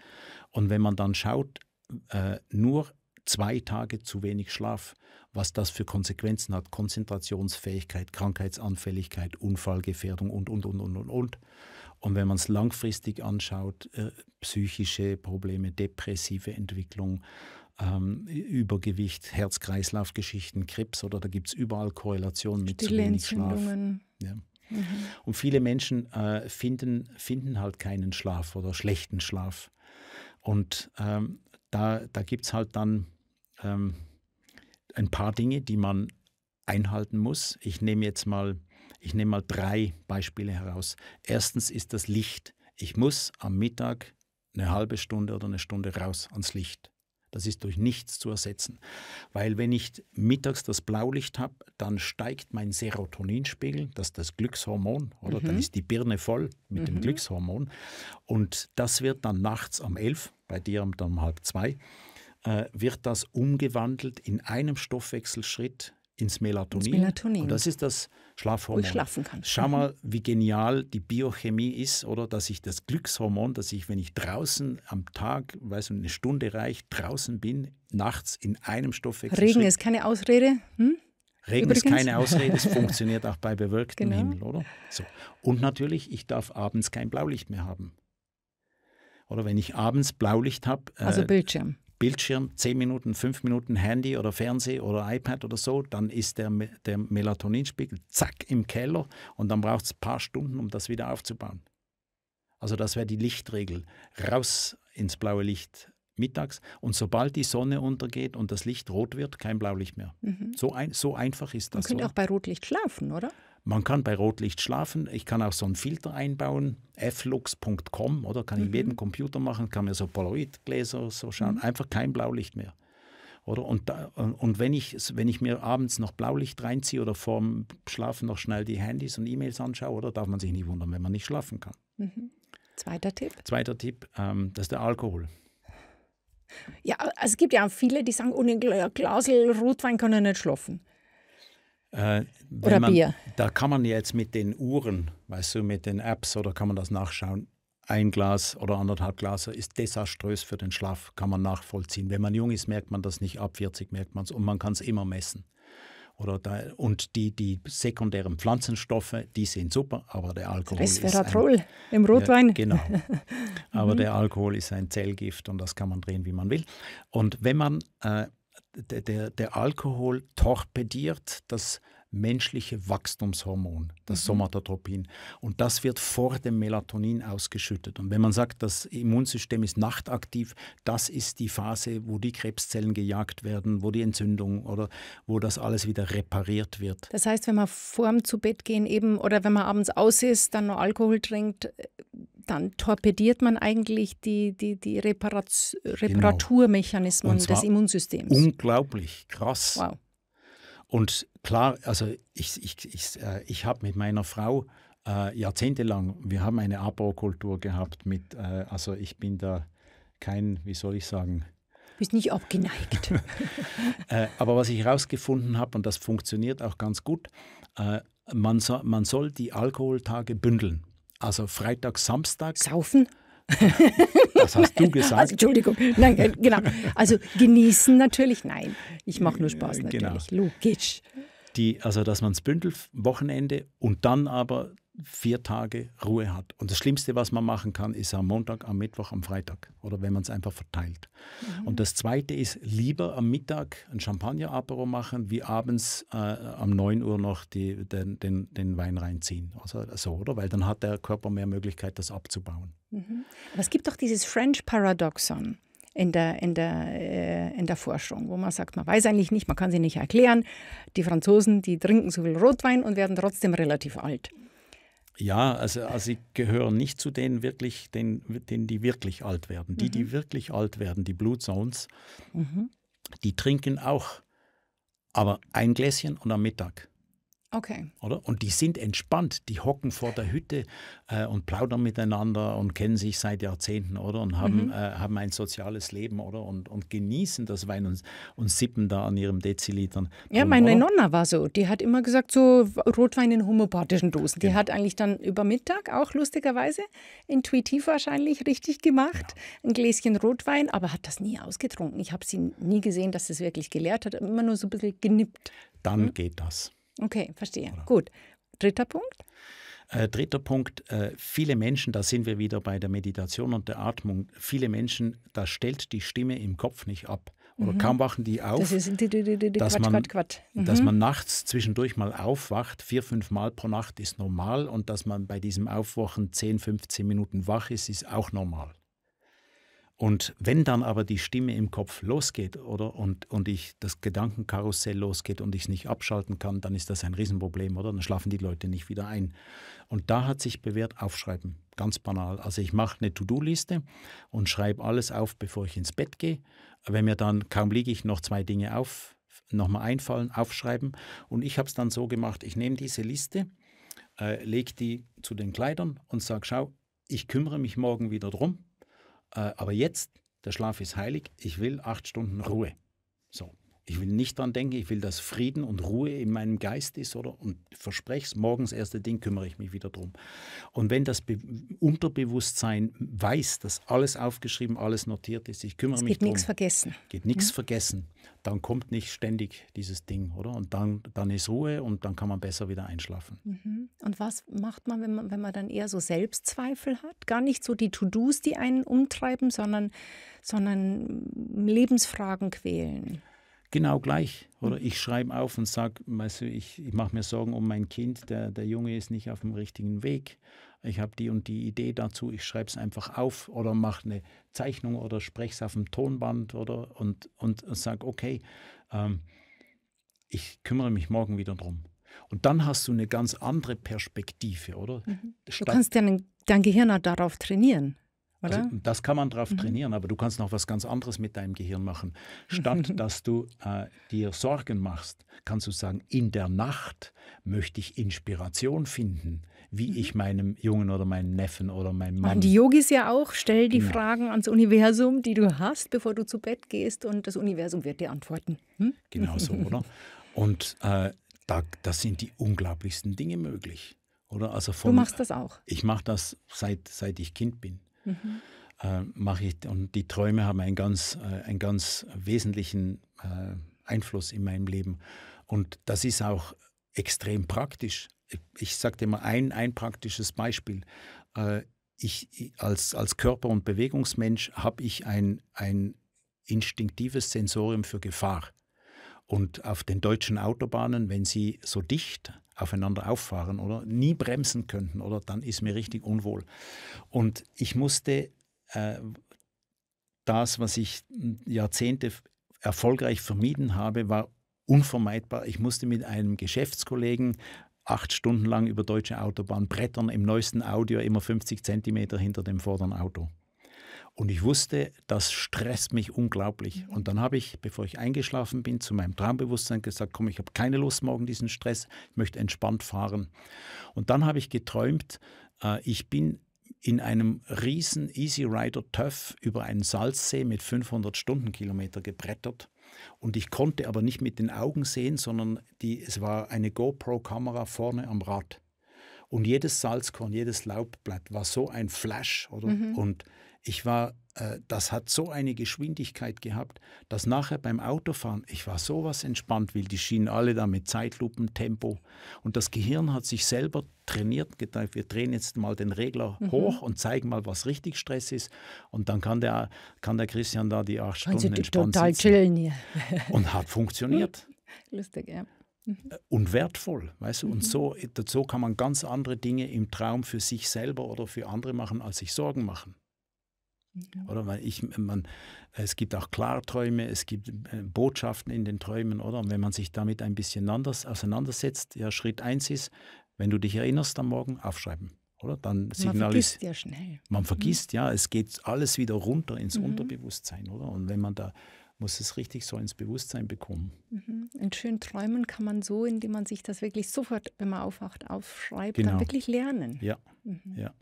Und wenn man dann schaut, äh, nur zwei Tage zu wenig Schlaf, was das für Konsequenzen hat, Konzentrationsfähigkeit, Krankheitsanfälligkeit, Unfallgefährdung und, und, und, und, und, und. Und wenn man es langfristig anschaut, äh, psychische Probleme, depressive Entwicklung, ähm, Übergewicht, Herz-Kreislauf-Geschichten, Krebs oder da gibt es überall Korrelationen mit zu wenig Schlaf. Ja. Mhm. Und viele Menschen äh, finden, finden halt keinen Schlaf oder schlechten Schlaf. Und ähm, da, da gibt es halt dann ähm, ein paar Dinge, die man einhalten muss. Ich nehme jetzt mal, ich nehme mal drei Beispiele heraus. Erstens ist das Licht. Ich muss am Mittag eine halbe Stunde oder eine Stunde raus ans Licht. Das ist durch nichts zu ersetzen. Weil wenn ich mittags das Blaulicht habe, dann steigt mein Serotoninspiegel, das ist das Glückshormon, oder? Mhm. Dann ist die Birne voll mit mhm. dem Glückshormon. Und das wird dann nachts um elf, bei dir dann um halb zwei, äh, wird das umgewandelt in einem Stoffwechselschritt ins Melatonin. Ins Melatonin. Und das ist das Schlafhormone. Wo ich schlafen kann. Schau mal, mhm. wie genial die Biochemie ist, oder dass ich das Glückshormon, dass ich, wenn ich draußen am Tag, weiß du, eine Stunde reicht, draußen bin, nachts in einem Stoffwechsel. Regen ist keine Ausrede. Hm? Regen Übrigens. ist keine Ausrede, es funktioniert auch bei bewölktem genau. Himmel, oder? So. Und natürlich, ich darf abends kein Blaulicht mehr haben. Oder wenn ich abends Blaulicht habe. Äh, also Bildschirm. Bildschirm, 10 Minuten, 5 Minuten Handy oder Fernseh oder iPad oder so, dann ist der, der Melatoninspiegel zack im Keller und dann braucht es ein paar Stunden, um das wieder aufzubauen. Also das wäre die Lichtregel. Raus ins blaue Licht mittags und sobald die Sonne untergeht und das Licht rot wird, kein Blaulicht mehr. Mhm. So, ein, so einfach ist das. Man könnte so. auch bei Rotlicht schlafen, oder? Man kann bei Rotlicht schlafen. Ich kann auch so einen Filter einbauen, flux.com, oder kann mhm. ich jedem Computer machen, kann mir so Polaroid-Gläser so schauen. Mhm. Einfach kein Blaulicht mehr. Oder? Und, da, und wenn, ich, wenn ich mir abends noch Blaulicht reinziehe oder vorm Schlafen noch schnell die Handys und E-Mails anschaue, oder darf man sich nicht wundern, wenn man nicht schlafen kann. Mhm. Zweiter Tipp? Zweiter Tipp, ähm, das ist der Alkohol. Ja, also es gibt ja auch viele, die sagen, ohne ein Glas Rotwein kann ich nicht schlafen. Äh, oder man, Bier. Da kann man jetzt mit den Uhren, weißt du, mit den Apps oder kann man das nachschauen. Ein Glas oder anderthalb Glas ist desaströs für den Schlaf, kann man nachvollziehen. Wenn man jung ist, merkt man das nicht, ab 40 merkt man es und man kann es immer messen. Oder da, und die, die sekundären Pflanzenstoffe, die sind super, aber der Alkohol Resveratrol ist ein, im Rotwein. Ja, genau. Aber mhm. der Alkohol ist ein Zellgift und das kann man drehen, wie man will. Und wenn man äh, der, der, der Alkohol torpediert das menschliche Wachstumshormon, das mhm. Somatotropin. Und das wird vor dem Melatonin ausgeschüttet. Und wenn man sagt, das Immunsystem ist nachtaktiv, das ist die Phase, wo die Krebszellen gejagt werden, wo die Entzündung oder wo das alles wieder repariert wird. Das heißt, wenn man vorm zu Bett gehen eben oder wenn man abends aus ist, dann noch Alkohol trinkt, dann torpediert man eigentlich die, die, die genau. Reparaturmechanismen genau. des Immunsystems. Unglaublich, krass. Wow. Und klar, also ich, ich, ich, äh, ich habe mit meiner Frau äh, jahrzehntelang, wir haben eine Abbaukultur gehabt mit, äh, also ich bin da kein, wie soll ich sagen, bist nicht abgeneigt. äh, aber was ich herausgefunden habe, und das funktioniert auch ganz gut, äh, man, so, man soll die Alkoholtage bündeln. Also Freitag, Samstag. Saufen? Das hast du also, gesagt. Also, Entschuldigung. Nein, äh, genau. Also genießen natürlich, nein. Ich mache nur Spaß äh, genau. natürlich. Genau. Logisch. Die, also, dass man das Bündelwochenende und dann aber vier Tage Ruhe hat. Und das Schlimmste, was man machen kann, ist am Montag, am Mittwoch, am Freitag oder wenn man es einfach verteilt. Mhm. Und das Zweite ist, lieber am Mittag ein Champagner-Apero machen, wie abends äh, am 9 Uhr noch die, den, den, den Wein reinziehen. Also so, oder? Weil dann hat der Körper mehr Möglichkeit, das abzubauen. Mhm. Aber es gibt doch dieses French Paradoxon in der, in, der, äh, in der Forschung, wo man sagt, man weiß eigentlich nicht, man kann sie nicht erklären. Die Franzosen, die trinken so viel Rotwein und werden trotzdem relativ alt. Ja, also, also sie gehören nicht zu denen wirklich, denen, denen die wirklich alt werden. Die, mhm. die wirklich alt werden, die Blue Zones, mhm. die trinken auch, aber ein Gläschen und am Mittag. Okay. Oder? Und die sind entspannt, die hocken vor der Hütte äh, und plaudern miteinander und kennen sich seit Jahrzehnten, oder? Und haben, mhm. äh, haben ein soziales Leben, oder? Und, und genießen das Wein und, und sippen da an ihrem Dezilitern. Ja, Drum, meine oder? Nonna war so. Die hat immer gesagt, so Rotwein in homöopathischen Dosen. Die genau. hat eigentlich dann über Mittag auch lustigerweise, intuitiv wahrscheinlich, richtig gemacht. Ja. Genau. Ein Gläschen Rotwein, aber hat das nie ausgetrunken. Ich habe sie nie gesehen, dass es das wirklich gelehrt hat, immer nur so ein bisschen genippt. Dann hm? geht das. Okay, verstehe. Oder? Gut. Dritter Punkt? Äh, dritter Punkt, äh, viele Menschen, da sind wir wieder bei der Meditation und der Atmung, viele Menschen, da stellt die Stimme im Kopf nicht ab. Oder mhm. kaum wachen die auf, das ist die, die, die, mhm. dass man nachts zwischendurch mal aufwacht, vier, fünf Mal pro Nacht ist normal und dass man bei diesem Aufwachen 10, 15 Minuten wach ist, ist auch normal. Und wenn dann aber die Stimme im Kopf losgeht oder und, und ich das Gedankenkarussell losgeht und ich es nicht abschalten kann, dann ist das ein Riesenproblem, oder? Dann schlafen die Leute nicht wieder ein. Und da hat sich bewährt, aufschreiben. Ganz banal. Also ich mache eine To-Do-Liste und schreibe alles auf, bevor ich ins Bett gehe. Wenn mir dann, kaum liege ich, noch zwei Dinge auf, nochmal einfallen, aufschreiben. Und ich habe es dann so gemacht, ich nehme diese Liste, äh, lege die zu den Kleidern und sage, schau, ich kümmere mich morgen wieder drum äh, aber jetzt, der Schlaf ist heilig, ich will acht Stunden Ruhe. So. Ich will nicht dran denken, ich will, dass Frieden und Ruhe in meinem Geist ist, oder? Und versprech's, morgens erste Ding kümmere ich mich wieder drum. Und wenn das Be Unterbewusstsein weiß, dass alles aufgeschrieben, alles notiert ist, ich kümmere es mich drum. Geht nichts vergessen. Geht nichts mhm. ja. vergessen. Dann kommt nicht ständig dieses Ding, oder? Und dann, dann ist Ruhe und dann kann man besser wieder einschlafen. Mhm. Und was macht man wenn, man, wenn man dann eher so Selbstzweifel hat? Gar nicht so die To-Dos, die einen umtreiben, sondern, sondern Lebensfragen quälen. Genau gleich. Oder hm. ich schreibe auf und sage, weißt du, ich, ich mache mir Sorgen um mein Kind, der, der Junge ist nicht auf dem richtigen Weg. Ich habe die und die Idee dazu, ich schreibe es einfach auf oder mache eine Zeichnung oder spreche es auf dem Tonband oder und, und sage, okay, ähm, ich kümmere mich morgen wieder drum. Und dann hast du eine ganz andere Perspektive, oder? Mhm. Du kannst dein, dein Gehirn darauf trainieren. Also oder? Also, das kann man drauf mhm. trainieren, aber du kannst noch was ganz anderes mit deinem Gehirn machen. Mhm. Statt dass du äh, dir Sorgen machst, kannst du sagen, in der Nacht möchte ich Inspiration finden, wie mhm. ich meinem Jungen oder meinem Neffen oder meinem Mann. Machen die Yogis ja auch, stell die genau. Fragen ans Universum, die du hast, bevor du zu Bett gehst und das Universum wird dir antworten. Hm? Genau so, oder? Und äh, da, das sind die unglaublichsten Dinge möglich. Oder? Also von, du machst das auch. Ich mache das seit, seit ich Kind bin. Mhm. Äh, mache ich, und die Träume haben einen ganz, äh, einen ganz wesentlichen äh, Einfluss in meinem Leben. Und das ist auch extrem praktisch. Ich, sage dir mal ein, ein praktisches Beispiel. Äh, ich, als, als Körper- und Bewegungsmensch habe ich ein, ein instinktives Sensorium für Gefahr. Und auf den deutschen Autobahnen, wenn sie so dicht aufeinander auffahren oder nie bremsen könnten oder dann ist mir richtig unwohl. Und ich musste äh, das, was ich Jahrzehnte erfolgreich vermieden habe, war unvermeidbar. Ich musste mit einem Geschäftskollegen acht Stunden lang über deutsche Autobahn brettern, im neuesten Audio immer 50 Zentimeter hinter dem vorderen Auto. Und ich wusste, das stresst mich unglaublich. Mhm. Und dann habe ich, bevor ich eingeschlafen bin, zu meinem Traumbewusstsein gesagt, komm, ich habe keine Lust morgen diesen Stress, ich möchte entspannt fahren. Und dann habe ich geträumt, äh, ich bin in einem riesen Easy Rider Töff über einen Salzsee mit 500 Stundenkilometer gebrettert. Und ich konnte aber nicht mit den Augen sehen, sondern die, es war eine GoPro-Kamera vorne am Rad. Und jedes Salzkorn, jedes Laubblatt war so ein Flash. Oder? Mhm. Und ich war, äh, das hat so eine Geschwindigkeit gehabt, dass nachher beim Autofahren, ich war sowas entspannt, weil die schienen alle da mit Zeitlupentempo und das Gehirn hat sich selber trainiert, gedacht, wir drehen jetzt mal den Regler mhm. hoch und zeigen mal, was richtig Stress ist und dann kann der, kann der Christian da die acht Stunden also, entspannt total sitzen. chillen hier. und hat funktioniert. Lustig, ja mhm. äh, und wertvoll, weißt du? Mhm. Und so, äh, so kann man ganz andere Dinge im Traum für sich selber oder für andere machen, als sich Sorgen machen. Oder weil ich, man, es gibt auch Klarträume, es gibt äh, Botschaften in den Träumen, oder? Und wenn man sich damit ein bisschen anders auseinandersetzt, ja, Schritt eins ist, wenn du dich erinnerst am Morgen, aufschreiben. Oder? Dann signalisiert. Man vergisst ja schnell. Man mhm. vergisst, mhm. ja, es geht alles wieder runter ins mhm. Unterbewusstsein, oder? Und wenn man da muss es richtig so ins Bewusstsein bekommen. Mhm. Und schön träumen kann man so, indem man sich das wirklich sofort, wenn man aufwacht, aufschreibt, genau. dann wirklich lernen. Ja, mhm. ja.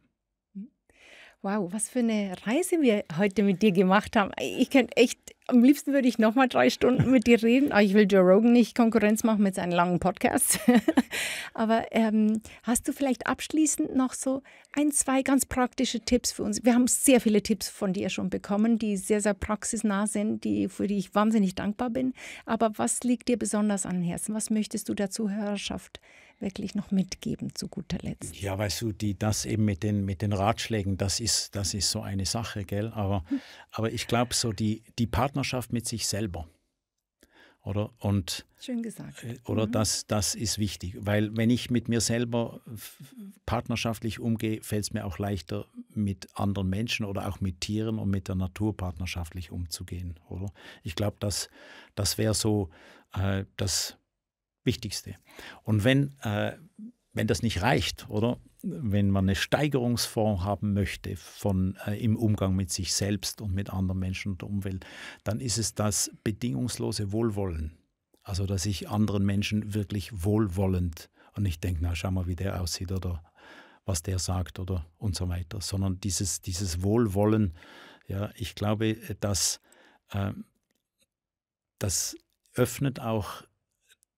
Wow, was für eine Reise wir heute mit dir gemacht haben. Ich könnte echt, am liebsten würde ich nochmal drei Stunden mit dir reden, aber ich will Joe Rogan nicht Konkurrenz machen mit seinen langen Podcasts. aber ähm, hast du vielleicht abschließend noch so ein, zwei ganz praktische Tipps für uns? Wir haben sehr viele Tipps von dir schon bekommen, die sehr, sehr praxisnah sind, die, für die ich wahnsinnig dankbar bin. Aber was liegt dir besonders an Herzen? Was möchtest du der Zuhörerschaft wirklich noch mitgeben zu guter Letzt? Ja, weißt du, die, das eben mit den, mit den Ratschlägen, das ist, das ist so eine Sache, gell? Aber, hm. aber ich glaube, so die, die Partnerschaft mit sich selber. Oder? Und, Schön gesagt. Äh, oder mhm. das, das ist wichtig, weil wenn ich mit mir selber partnerschaftlich umgehe, fällt es mir auch leichter, mit anderen Menschen oder auch mit Tieren und mit der Natur partnerschaftlich umzugehen. Oder? Ich glaube, das, das wäre so äh, das Wichtigste. Und wenn, äh, wenn das nicht reicht, oder wenn man eine Steigerungsform haben möchte von, äh, im Umgang mit sich selbst und mit anderen Menschen und der Umwelt, dann ist es das bedingungslose Wohlwollen. Also, dass ich anderen Menschen wirklich wohlwollend und nicht denke, na, schau mal, wie der aussieht oder was der sagt oder und so weiter, sondern dieses, dieses Wohlwollen, ja, ich glaube, dass äh, das öffnet auch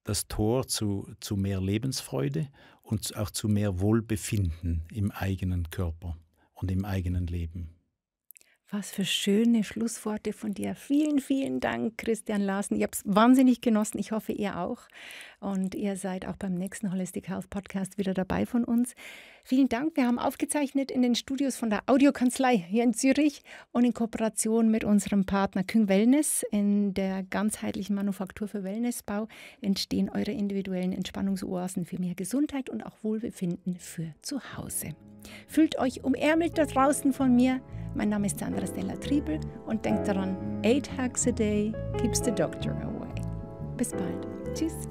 das Tor zu, zu mehr Lebensfreude und auch zu mehr Wohlbefinden im eigenen Körper und im eigenen Leben. Was für schöne Schlussworte von dir. Vielen, vielen Dank, Christian Larsen. Ich habe es wahnsinnig genossen. Ich hoffe, ihr auch. Und ihr seid auch beim nächsten Holistic Health Podcast wieder dabei von uns. Vielen Dank. Wir haben aufgezeichnet in den Studios von der Audiokanzlei hier in Zürich und in Kooperation mit unserem Partner Küng Wellness in der ganzheitlichen Manufaktur für Wellnessbau entstehen eure individuellen Entspannungsoasen für mehr Gesundheit und auch Wohlbefinden für zu Hause. Fühlt euch umärmelt da draußen von mir. Mein Name ist Sandra Stella Triebel und denkt daran, eight hacks a day keeps the doctor away. Bis bald. Tschüss.